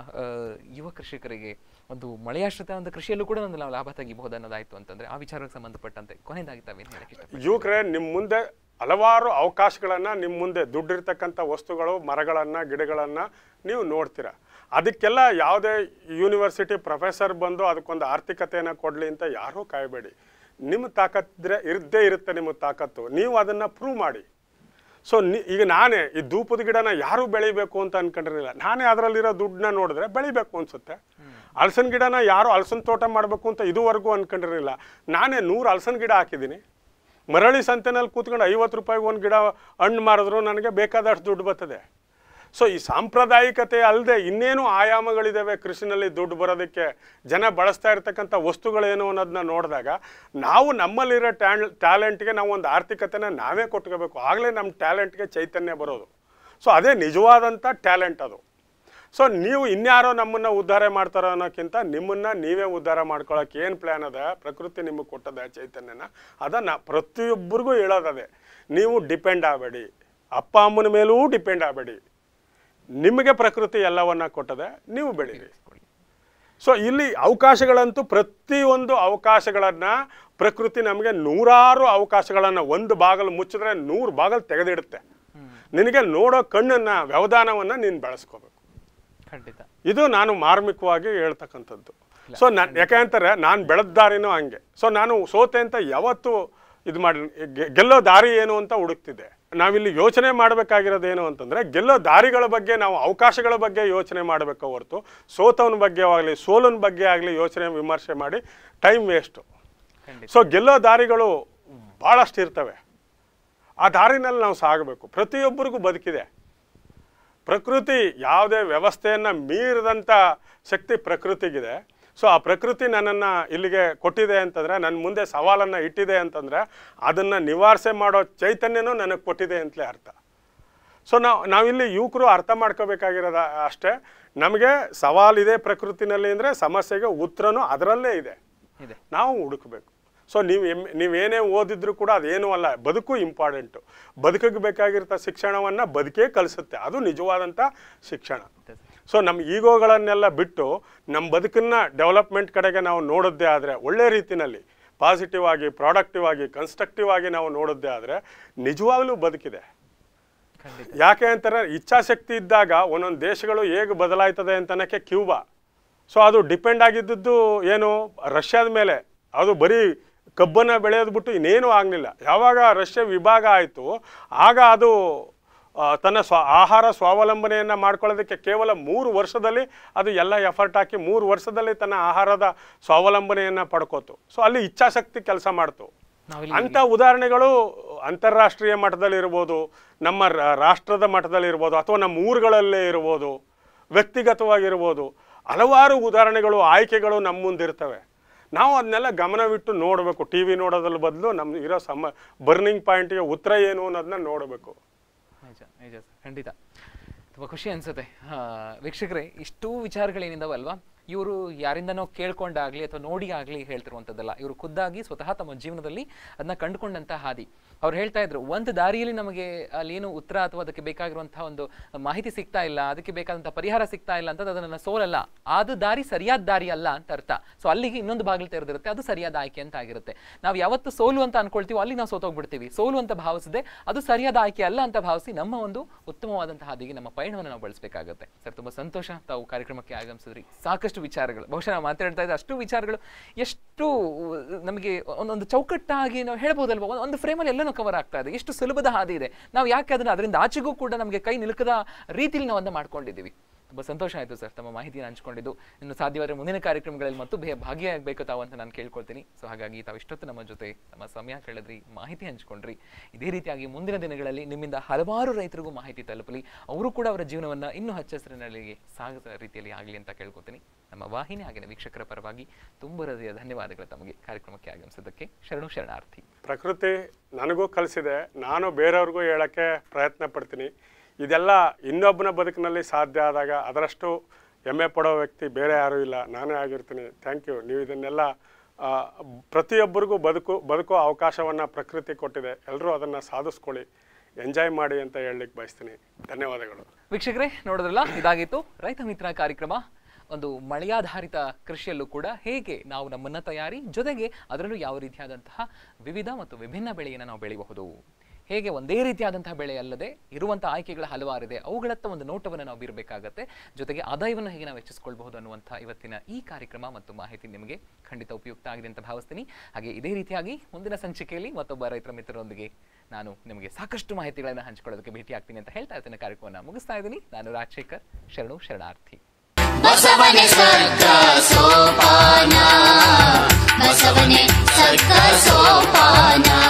S1: ಯುವ ಕೃಷಿಕರಿಗೆ ಒಂದು ಮಳೆಯಾಶ್ರಿತ ಒಂದು ಕೃಷಿಯಲ್ಲೂ ಕೂಡ ಒಂದು ನಾವು ಲಾಭ ತೆಗಿಬಹುದು ಅನ್ನೋದಾಯ್ತು ಅಂತಂದ್ರೆ ಆ ವಿಚಾರಕ್ಕೆ ಸಂಬಂಧಪಟ್ಟಂತೆ ಕೊನೆಯದಾಗಿ ತಾವೇನು ಹೇಳಕ್ಕೆ
S2: ಇಷ್ಟ ಯುವಕರೇ ನಿಮ್ಮ ಮುಂದೆ ಹಲವಾರು ಅವಕಾಶಗಳನ್ನು ನಿಮ್ಮ ಮುಂದೆ ದುಡ್ಡಿರ್ತಕ್ಕಂಥ ವಸ್ತುಗಳು ಮರಗಳನ್ನು ಗಿಡಗಳನ್ನು ನೀವು ನೋಡ್ತೀರ ಅದಕ್ಕೆಲ್ಲ ಯಾವುದೇ ಯೂನಿವರ್ಸಿಟಿ ಪ್ರೊಫೆಸರ್ ಬಂದು ಅದಕ್ಕೊಂದು ಆರ್ಥಿಕತೆಯನ್ನು ಕೊಡಲಿ ಅಂತ ಯಾರೂ ಕಾಯಬೇಡಿ ನಿಮ್ಮ ತಾಕತ್ತಿದ್ರೆ ಇರದೇ ಇರುತ್ತೆ ನಿಮ್ಮ ತಾಕತ್ತು ನೀವು ಅದನ್ನು ಪ್ರೂವ್ ಮಾಡಿ ಸೊ ನಿ ಈಗ ನಾನೇ ಈ ಧೂಪದ ಗಿಡನ ಯಾರೂ ಬೆಳಿಬೇಕು ಅಂತ ಅನ್ಕೊಂಡಿರಲಿಲ್ಲ ನಾನೇ ಅದರಲ್ಲಿರೋ ದುಡ್ಡನ್ನ ನೋಡಿದ್ರೆ ಬೆಳಿಬೇಕು ಅನ್ಸುತ್ತೆ ಅಲಸನ್ ಗಿಡನ ಯಾರು ಅಲಸನ್ ತೋಟ ಮಾಡಬೇಕು ಅಂತ ಇದುವರೆಗೂ ಅನ್ಕೊಂಡಿರಲಿಲ್ಲ ನಾನೇ ನೂರು ಅಲಸನ್ ಗಿಡ ಹಾಕಿದ್ದೀನಿ ಮರಳಿ ಸಂತೆನಲ್ಲಿ ಕೂತ್ಕೊಂಡು ಐವತ್ತು ರೂಪಾಯಿಗೆ ಒಂದು ಗಿಡ ಹಣ್ಣು ಮಾರಿದ್ರು ನನಗೆ ಬೇಕಾದಷ್ಟು ದುಡ್ಡು ಬರ್ತದೆ ಸೊ ಈ ಸಾಂಪ್ರದಾಯಿಕತೆ ಅಲ್ಲದೆ ಇನ್ನೇನು ಆಯಾಮಗಳಿದ್ದಾವೆ ಕೃಷಿನಲ್ಲಿ ದುಡ್ಡು ಬರೋದಕ್ಕೆ ಜನ ಬಳಸ್ತಾ ಇರ್ತಕ್ಕಂಥ ವಸ್ತುಗಳೇನು ಅನ್ನೋದನ್ನ ನೋಡಿದಾಗ ನಾವು ನಮ್ಮಲ್ಲಿರೋ ಟ್ಯಾಲ್ ಟ್ಯಾಲೆಂಟ್ಗೆ ನಾವು ಒಂದು ಆರ್ಥಿಕತೆನ ನಾವೇ ಕೊಟ್ಕೋಬೇಕು ಆಗಲೇ ನಮ್ಮ ಟ್ಯಾಲೆಂಟ್ಗೆ ಚೈತನ್ಯ ಬರೋದು ಸೊ ಅದೇ ನಿಜವಾದಂಥ ಟ್ಯಾಲೆಂಟ್ ಅದು ಸೊ ನೀವು ಇನ್ಯಾರೋ ನಮ್ಮನ್ನು ಉದ್ಧಾರ ಮಾಡ್ತಾರೋ ಅನ್ನೋಕ್ಕಿಂತ ನಿಮ್ಮನ್ನು ನೀವೇ ಉದ್ಧಾರ ಮಾಡ್ಕೊಳಕ್ ಏನು ಪ್ಲ್ಯಾನ್ ಅದ ಪ್ರಕೃತಿ ನಿಮಗೆ ಕೊಟ್ಟದ ಚೈತನ್ಯನ ಅದನ್ನು ಪ್ರತಿಯೊಬ್ಬರಿಗೂ ಹೇಳೋದದೆ ನೀವು ಡಿಪೆಂಡ್ ಆಗಬೇಡಿ ಅಪ್ಪ ಅಮ್ಮನ ಮೇಲೂ ಡಿಪೆಂಡ್ ಆಗಬೇಡಿ ನಿಮಗೆ ಪ್ರಕೃತಿ ಎಲ್ಲವನ್ನ ಕೊಟ್ಟದೆ ನೀವು ಬೆಳೀರಿ ಸೊ ಇಲ್ಲಿ ಅವಕಾಶಗಳಂತೂ ಪ್ರತಿಯೊಂದು ಅವಕಾಶಗಳನ್ನು ಪ್ರಕೃತಿ ನಮಗೆ ನೂರಾರು ಅವಕಾಶಗಳನ್ನು ಒಂದು ಬಾಗಲು ಮುಚ್ಚಿದ್ರೆ ನೂರು ಬಾಗಲು ತೆಗೆದಿಡುತ್ತೆ ನಿನಗೆ ನೋಡೋ ಕಣ್ಣನ್ನು ವ್ಯವಧಾನವನ್ನು ನೀನು ಬೆಳೆಸ್ಕೋಬೇಕು ಇದು ನಾನು ಮಾರ್ಮಿಕವಾಗಿ ಹೇಳ್ತಕ್ಕಂಥದ್ದು ಸೊ ನಾನು ಯಾಕೆ ಅಂತಾರೆ ನಾನು ಬೆಳೆದ ದಾರಿನೂ ಹಂಗೆ ಸೊ ನಾನು ಸೋತೆ ಅಂತ ಯಾವತ್ತು ಇದು ಮಾಡಿ ಗೆಲ್ಲೋ ದಾರಿ ಏನು ಅಂತ ಹುಡುಕ್ತಿದೆ ನಾವಿಲ್ಲಿ ಯೋಚನೆ ಮಾಡಬೇಕಾಗಿರೋದೇನು ಅಂತಂದರೆ ಗೆಲ್ಲೋ ದಾರಿಗಳ ಬಗ್ಗೆ ನಾವು ಅವಕಾಶಗಳ ಬಗ್ಗೆ ಯೋಚನೆ ಮಾಡಬೇಕು ಹೊರತು ಸೋತವನ ಬಗ್ಗೆ ಆಗಲಿ ಸೋಲನ ಬಗ್ಗೆ ಆಗಲಿ ಯೋಚನೆ ವಿಮರ್ಶೆ ಮಾಡಿ ಟೈಮ್ ವೇಸ್ಟು ಸೊ ಗೆಲ್ಲೋ ದಾರಿಗಳು ಭಾಳಷ್ಟು ಇರ್ತವೆ ಆ ದಾರಿನಲ್ಲಿ ನಾವು ಸಾಗಬೇಕು ಪ್ರತಿಯೊಬ್ಬರಿಗೂ ಬದುಕಿದೆ ಪ್ರಕೃತಿ ಯಾವುದೇ ವ್ಯವಸ್ಥೆಯನ್ನು ಮೀರಿದಂಥ ಶಕ್ತಿ ಪ್ರಕೃತಿಗಿದೆ ಸೊ ಆ ಪ್ರಕೃತಿ ನನ್ನನ್ನು ಇಲ್ಲಿಗೆ ಕೊಟ್ಟಿದೆ ಅಂತಂದರೆ ನನ್ನ ಮುಂದೆ ಸವಾಲನ್ನು ಇಟ್ಟಿದೆ ಅಂತಂದರೆ ಅದನ್ನು ನಿವಾರಿಸೆ ಮಾಡೋ ಚೈತನ್ಯನೂ ನನಗೆ ಕೊಟ್ಟಿದೆ ಅಂತಲೇ ಅರ್ಥ ಸೊ ನಾವು ನಾವಿಲ್ಲಿ ಯುವಕರು ಅರ್ಥ ಮಾಡ್ಕೋಬೇಕಾಗಿರೋದ ಅಷ್ಟೇ ನಮಗೆ ಸವಾಲಿದೆ ಪ್ರಕೃತಿನಲ್ಲಿ ಅಂದರೆ ಸಮಸ್ಯೆಗೆ ಉತ್ತರನೂ ಅದರಲ್ಲೇ ಇದೆ ನಾವು ಹುಡುಕಬೇಕು ಸೊ ನೀವು ಎಮ್ ನೀವೇನೇ ಓದಿದ್ರು ಕೂಡ ಅದೇನೂ ಅಲ್ಲ ಬದುಕು ಇಂಪಾರ್ಟೆಂಟು ಬದುಕಿಗೆ ಬೇಕಾಗಿರ್ತ ಶಿಕ್ಷಣವನ್ನು ಬದುಕೇ ಕಲಿಸುತ್ತೆ ಅದು ನಿಜವಾದಂಥ ಶಿಕ್ಷಣ ಸೊ ನಮ್ಮ ಈಗೋಗಳನ್ನೆಲ್ಲ ಬಿಟ್ಟು ನಮ್ಮ ಬದುಕನ್ನು ಡೆವಲಪ್ಮೆಂಟ್ ಕಡೆಗೆ ನಾವು ನೋಡೋದೇ ಆದರೆ ಒಳ್ಳೆ ರೀತಿಯಲ್ಲಿ ಪಾಸಿಟಿವ್ ಆಗಿ ಪ್ರಾಡಕ್ಟಿವ್ ಆಗಿ ಕನ್ಸ್ಟ್ರಕ್ಟಿವ್ ಆಗಿ ನಾವು ನೋಡೋದೇ ಆದರೆ ನಿಜವಾಗಲೂ ಬದುಕಿದೆ ಯಾಕೆ ಅಂತಾರೆ ಇಚ್ಛಾಶಕ್ತಿ ಇದ್ದಾಗ ಒಂದೊಂದು ದೇಶಗಳು ಹೇಗೆ ಬದಲಾಯ್ತದೆ ಅಂತನಕ್ಕೆ ಕ್ಯೂಬಾ ಸೊ ಅದು ಡಿಪೆಂಡ್ ಆಗಿದ್ದದ್ದು ಏನು ರಷ್ಯಾದ ಮೇಲೆ ಅದು ಬರೀ ಕಬ್ಬನ್ನು ಬೆಳೆಯೋದು ಬಿಟ್ಟು ಇನ್ನೇನೂ ಆಗಲಿಲ್ಲ ಯಾವಾಗ ರಷ್ಯಾ ವಿಭಾಗ ಆಯಿತು ಆಗ ಅದು ತನ್ನ ಸ್ವ ಆಹಾರ ಸ್ವಾವಲಂಬನೆಯನ್ನು ಮಾಡ್ಕೊಳ್ಳೋದಕ್ಕೆ ಕೇವಲ ಮೂರು ವರ್ಷದಲ್ಲಿ ಅದು ಎಲ್ಲ ಎಫರ್ಟ್ ಹಾಕಿ ಮೂರು ವರ್ಷದಲ್ಲಿ ತನ್ನ ಆಹಾರದ ಸ್ವಾವಲಂಬನೆಯನ್ನು ಪಡ್ಕೋತು ಸೊ ಅಲ್ಲಿ ಇಚ್ಛಾಶಕ್ತಿ ಕೆಲಸ ಮಾಡ್ತು ಅಂಥ ಉದಾಹರಣೆಗಳು ಅಂತಾರಾಷ್ಟ್ರೀಯ ಮಟ್ಟದಲ್ಲಿ ನಮ್ಮ ರಾಷ್ಟ್ರದ ಮಟ್ಟದಲ್ಲಿ ಅಥವಾ ನಮ್ಮ ಊರುಗಳಲ್ಲೇ ಇರ್ಬೋದು ವ್ಯಕ್ತಿಗತವಾಗಿರ್ಬೋದು ಹಲವಾರು ಉದಾಹರಣೆಗಳು ಆಯ್ಕೆಗಳು ನಮ್ಮ ಮುಂದಿರ್ತವೆ ನಾವು ಅದನ್ನೆಲ್ಲ ಗಮನವಿಟ್ಟು ನೋಡಬೇಕು ಟಿ ವಿ ನೋಡೋದ್ರ ಬದಲು ನಮ್ಮ ಇರೋ ಸಮ ಬರ್ನಿಂಗ್ ಪಾಯಿಂಟ್ಗೆ ಉತ್ತರ ಏನು ಅನ್ನೋದನ್ನ ನೋಡಬೇಕು ನಿಜ ನಿಜ ಖಂಡಿತ
S1: ತುಂಬಾ ಖುಷಿ ಅನ್ಸುತ್ತೆ ವೀಕ್ಷಕರೇ ಇಷ್ಟು ವಿಚಾರಗಳೇನಿದಾವಲ್ವಾ ಇವರು ಯಾರಿಂದನೋ ಕೇಳ್ಕೊಂಡಾಗ್ಲಿ ಅಥವಾ ನೋಡಿ ಆಗ್ಲಿ ಹೇಳ್ತಿರುವಂಥದ್ದಲ್ಲ ಇವರು ಖುದ್ದಾಗಿ ಸ್ವತಃ ತಮ್ಮ ಜೀವನದಲ್ಲಿ ಅದನ್ನ ಕಂಡುಕೊಂಡಂತಹ ಹಾದಿ ಅವ್ರು ಹೇಳ್ತಾ ಇದ್ರು ಒಂದು ದಾರಿಯಲ್ಲಿ ನಮಗೆ ಅಲ್ಲಿ ಏನು ಉತ್ತರ ಅಥವಾ ಅದಕ್ಕೆ ಬೇಕಾಗಿರುವಂತಹ ಒಂದು ಮಾಹಿತಿ ಸಿಗ್ತಾ ಇಲ್ಲ ಅದಕ್ಕೆ ಬೇಕಾದಂತಹ ಪರಿಹಾರ ಸಿಗ್ತಾ ಇಲ್ಲ ಅಂತ ಅದನ್ನ ಸೋಲಲ್ಲ ಅದು ದಾರಿ ಸರಿಯಾದ ದಾರಿ ಅಲ್ಲ ಅಂತ ಅರ್ಥ ಸೊ ಅಲ್ಲಿಗೆ ಇನ್ನೊಂದು ಬಾಗಿಲು ತೆರೆದಿರುತ್ತೆ ಅದು ಸರಿಯಾದ ಆಯ್ಕೆ ಅಂತ ಆಗಿರುತ್ತೆ ನಾವು ಯಾವತ್ತು ಸೋಲು ಅಂತ ಅನ್ಕೊಳ್ತೀವೋ ಅಲ್ಲಿ ನಾವು ಸೋತೋಗ್ಬಿಡ್ತೀವಿ ಸೋಲು ಅಂತ ಭಾವಿಸದೆ ಅದು ಸರಿಯಾದ ಆಯ್ಕೆ ಅಲ್ಲ ಅಂತ ಭಾವಿಸಿ ನಮ್ಮ ಒಂದು ಉತ್ತಮವಾದಂತಹ ಹಾದಿಗೆ ನಮ್ಮ ಪಯಣವನ್ನು ನಾವು ಬಳಸಬೇಕಾಗುತ್ತೆ ಸರ್ ತುಂಬಾ ಸಂತೋಷ ತಾವು ಕಾರ್ಯಕ್ರಮಕ್ಕೆ ಆಗಮಿಸಿದ್ರಿ ಸಾಕಷ್ಟು ವಿಚಾರಗಳು ಬಹುಶಃ ನಾವು ಮಾತಾಡ್ತಾ ಇದ್ದ ಅಷ್ಟು ವಿಚಾರಗಳು ಎಷ್ಟು ನಮಗೆ ಒಂದೊಂದು ಚೌಕಟ್ಟಾಗಿ ನಾವು ಹೇಳ್ಬೋದಲ್ವ ಒಂದು ಫ್ರೇಮಲ್ಲಿ ಎಲ್ಲನೂ ಕವರ್ ಆಗ್ತಾ ಇದೆ ಎಷ್ಟು ಸುಲಭದ ಹಾದಿ ಇದೆ ನಾವು ಯಾಕೆ ಅದನ್ನು ಅದರಿಂದ ಆಚೆಗೂ ಕೂಡ ನಮಗೆ ಕೈ ನಿಲುಕದ ರೀತಿಯಲ್ಲಿ ನಾವು ಅದನ್ನು ಮಾಡ್ಕೊಂಡಿದ್ದೀವಿ ತುಂಬ ಸಂತೋಷ ಆಯಿತು ಸರ್ ತಮ್ಮ ಮಾಹಿತಿಯನ್ನು ಹಂಚಿಕೊಂಡಿದ್ದು ಇನ್ನು ಸಾಧ್ಯವಾದರೆ ಮುಂದಿನ ಕಾರ್ಯಕ್ರಮಗಳಲ್ಲಿ ಮತ್ತು ಭಾಗಿಯಾಗಬೇಕು ತಾವು ಅಂತ ನಾನು ಕೇಳ್ಕೊಳ್ತೀನಿ ಸೊ ಹಾಗಾಗಿ ತಾವು ಇಷ್ಟೊತ್ತು ನಮ್ಮ ಜೊತೆ ನಮ್ಮ ಸಮಯ ಕೇಳಿದ್ರಿ ಮಾಹಿತಿ ಹಂಚಿಕೊಂಡ್ರಿ ಇದೇ ರೀತಿಯಾಗಿ ಮುಂದಿನ ದಿನಗಳಲ್ಲಿ ನಿಮ್ಮಿಂದ ಹಲವಾರು ರೈತರಿಗೂ ಮಾಹಿತಿ ತಲುಪಲಿ ಅವರು ಕೂಡ ಅವರ ಜೀವನವನ್ನು ಇನ್ನೂ ಹಚ್ಚ ಹಸಿರಿನಲ್ಲಿ ಸಾಗರ ರೀತಿಯಲ್ಲಿ ಆಗಲಿ ಅಂತ ಕೇಳ್ಕೊತೀನಿ ನಮ್ಮ ವಾಹಿನಿ ಹಾಗೆ ವೀಕ್ಷಕರ ಪರವಾಗಿ ತುಂಬ ಹೃದಯ ಧನ್ಯವಾದಗಳು ತಮಗೆ ಕಾರ್ಯಕ್ರಮಕ್ಕೆ ಆಗಮಿಸಿದ್ದಕ್ಕೆ ಶರಣು ಶರಣಾರ್ಥಿ
S2: ಪ್ರಕೃತಿ ನನಗೂ ಕಲಿಸಿದೆ ನಾನು ಬೇರೆಯವ್ರಿಗೂ ಹೇಳಕ್ಕೆ ಪ್ರಯತ್ನ ಪಡ್ತೀನಿ ಇದೆಲ್ಲ ಇನ್ನೊಬ್ಬನ ಬದುಕಿನಲ್ಲಿ ಸಾಧ್ಯ ಆದಾಗ ಅದರಷ್ಟು ಹೆಮ್ಮೆ ಪಡೋ ವ್ಯಕ್ತಿ ಬೇರೆ ಯಾರೂ ಇಲ್ಲ ನಾನೇ ಆಗಿರ್ತೀನಿ ಥ್ಯಾಂಕ್ ಯು ನೀವು ಇದನ್ನೆಲ್ಲ ಪ್ರತಿಯೊಬ್ಬರಿಗೂ ಬದುಕು ಬದುಕೋ ಅವಕಾಶವನ್ನು ಪ್ರಕೃತಿ ಕೊಟ್ಟಿದೆ ಎಲ್ಲರೂ ಅದನ್ನು ಸಾಧಿಸ್ಕೊಳ್ಳಿ ಎಂಜಾಯ್ ಮಾಡಿ ಅಂತ ಹೇಳಲಿಕ್ಕೆ ಬಯಸ್ತೀನಿ ಧನ್ಯವಾದಗಳು
S1: ವೀಕ್ಷಕರೇ ನೋಡಿದ್ರಲ್ಲ ಇದಾಗಿತ್ತು ರೈತ ಮಿತ್ರ ಕಾರ್ಯಕ್ರಮ ಒಂದು ಮಳೆಯಾಧಾರಿತ ಕೃಷಿಯಲ್ಲೂ ಕೂಡ ಹೇಗೆ ನಾವು ನಮ್ಮನ್ನು ತಯಾರಿ ಜೊತೆಗೆ ಅದರಲ್ಲೂ ಯಾವ ರೀತಿಯಾದಂತಹ ವಿವಿಧ ಮತ್ತು ವಿಭಿನ್ನ ಬೆಳೆಯನ್ನು ನಾವು ಬೆಳೆಯಬಹುದು ಹೇಗೆ ಒಂದೇ ರೀತಿಯಾದಂತಹ ಬೆಳೆ ಅಲ್ಲದೆ ಇರುವಂತಹ ಆಯ್ಕೆಗಳ ಹಲವಾರಿದೆ ಅವುಗಳತ್ತ ಒಂದು ನೋಟವನ್ನು ನಾವು ಬೀರಬೇಕಾಗತ್ತೆ ಜೊತೆಗೆ ಆದಾಯವನ್ನು ಹೇಗೆ ನಾವು ಹೆಚ್ಚಿಸಿಕೊಳ್ಬಹುದು ಅನ್ನುವಂಥ ಇವತ್ತಿನ ಈ ಕಾರ್ಯಕ್ರಮ ಮತ್ತು ಮಾಹಿತಿ ನಿಮಗೆ ಖಂಡಿತ ಉಪಯುಕ್ತ ಆಗಿದೆ ಅಂತ ಭಾವಿಸ್ತೀನಿ ಹಾಗೆ ಇದೇ ರೀತಿಯಾಗಿ ಮುಂದಿನ ಸಂಚಿಕೆಯಲ್ಲಿ ಮತ್ತೊಬ್ಬ ರೈತರ ಮಿತ್ರರೊಂದಿಗೆ ನಾನು ನಿಮಗೆ ಸಾಕಷ್ಟು ಮಾಹಿತಿಗಳನ್ನು ಹಂಚಿಕೊಳ್ಳೋದಕ್ಕೆ ಭೇಟಿ ಆಗ್ತೀನಿ ಅಂತ ಹೇಳ್ತಾ ಇವತ್ತಿನ ಕಾರ್ಯಕ್ರಮವನ್ನು ಮುಗಿಸ್ತಾ ಇದ್ದೀನಿ ನಾನು ರಾಜಶೇಖರ್ ಶರಣು ಶರಣಾರ್ಥಿ
S3: ಸೋಪಾನ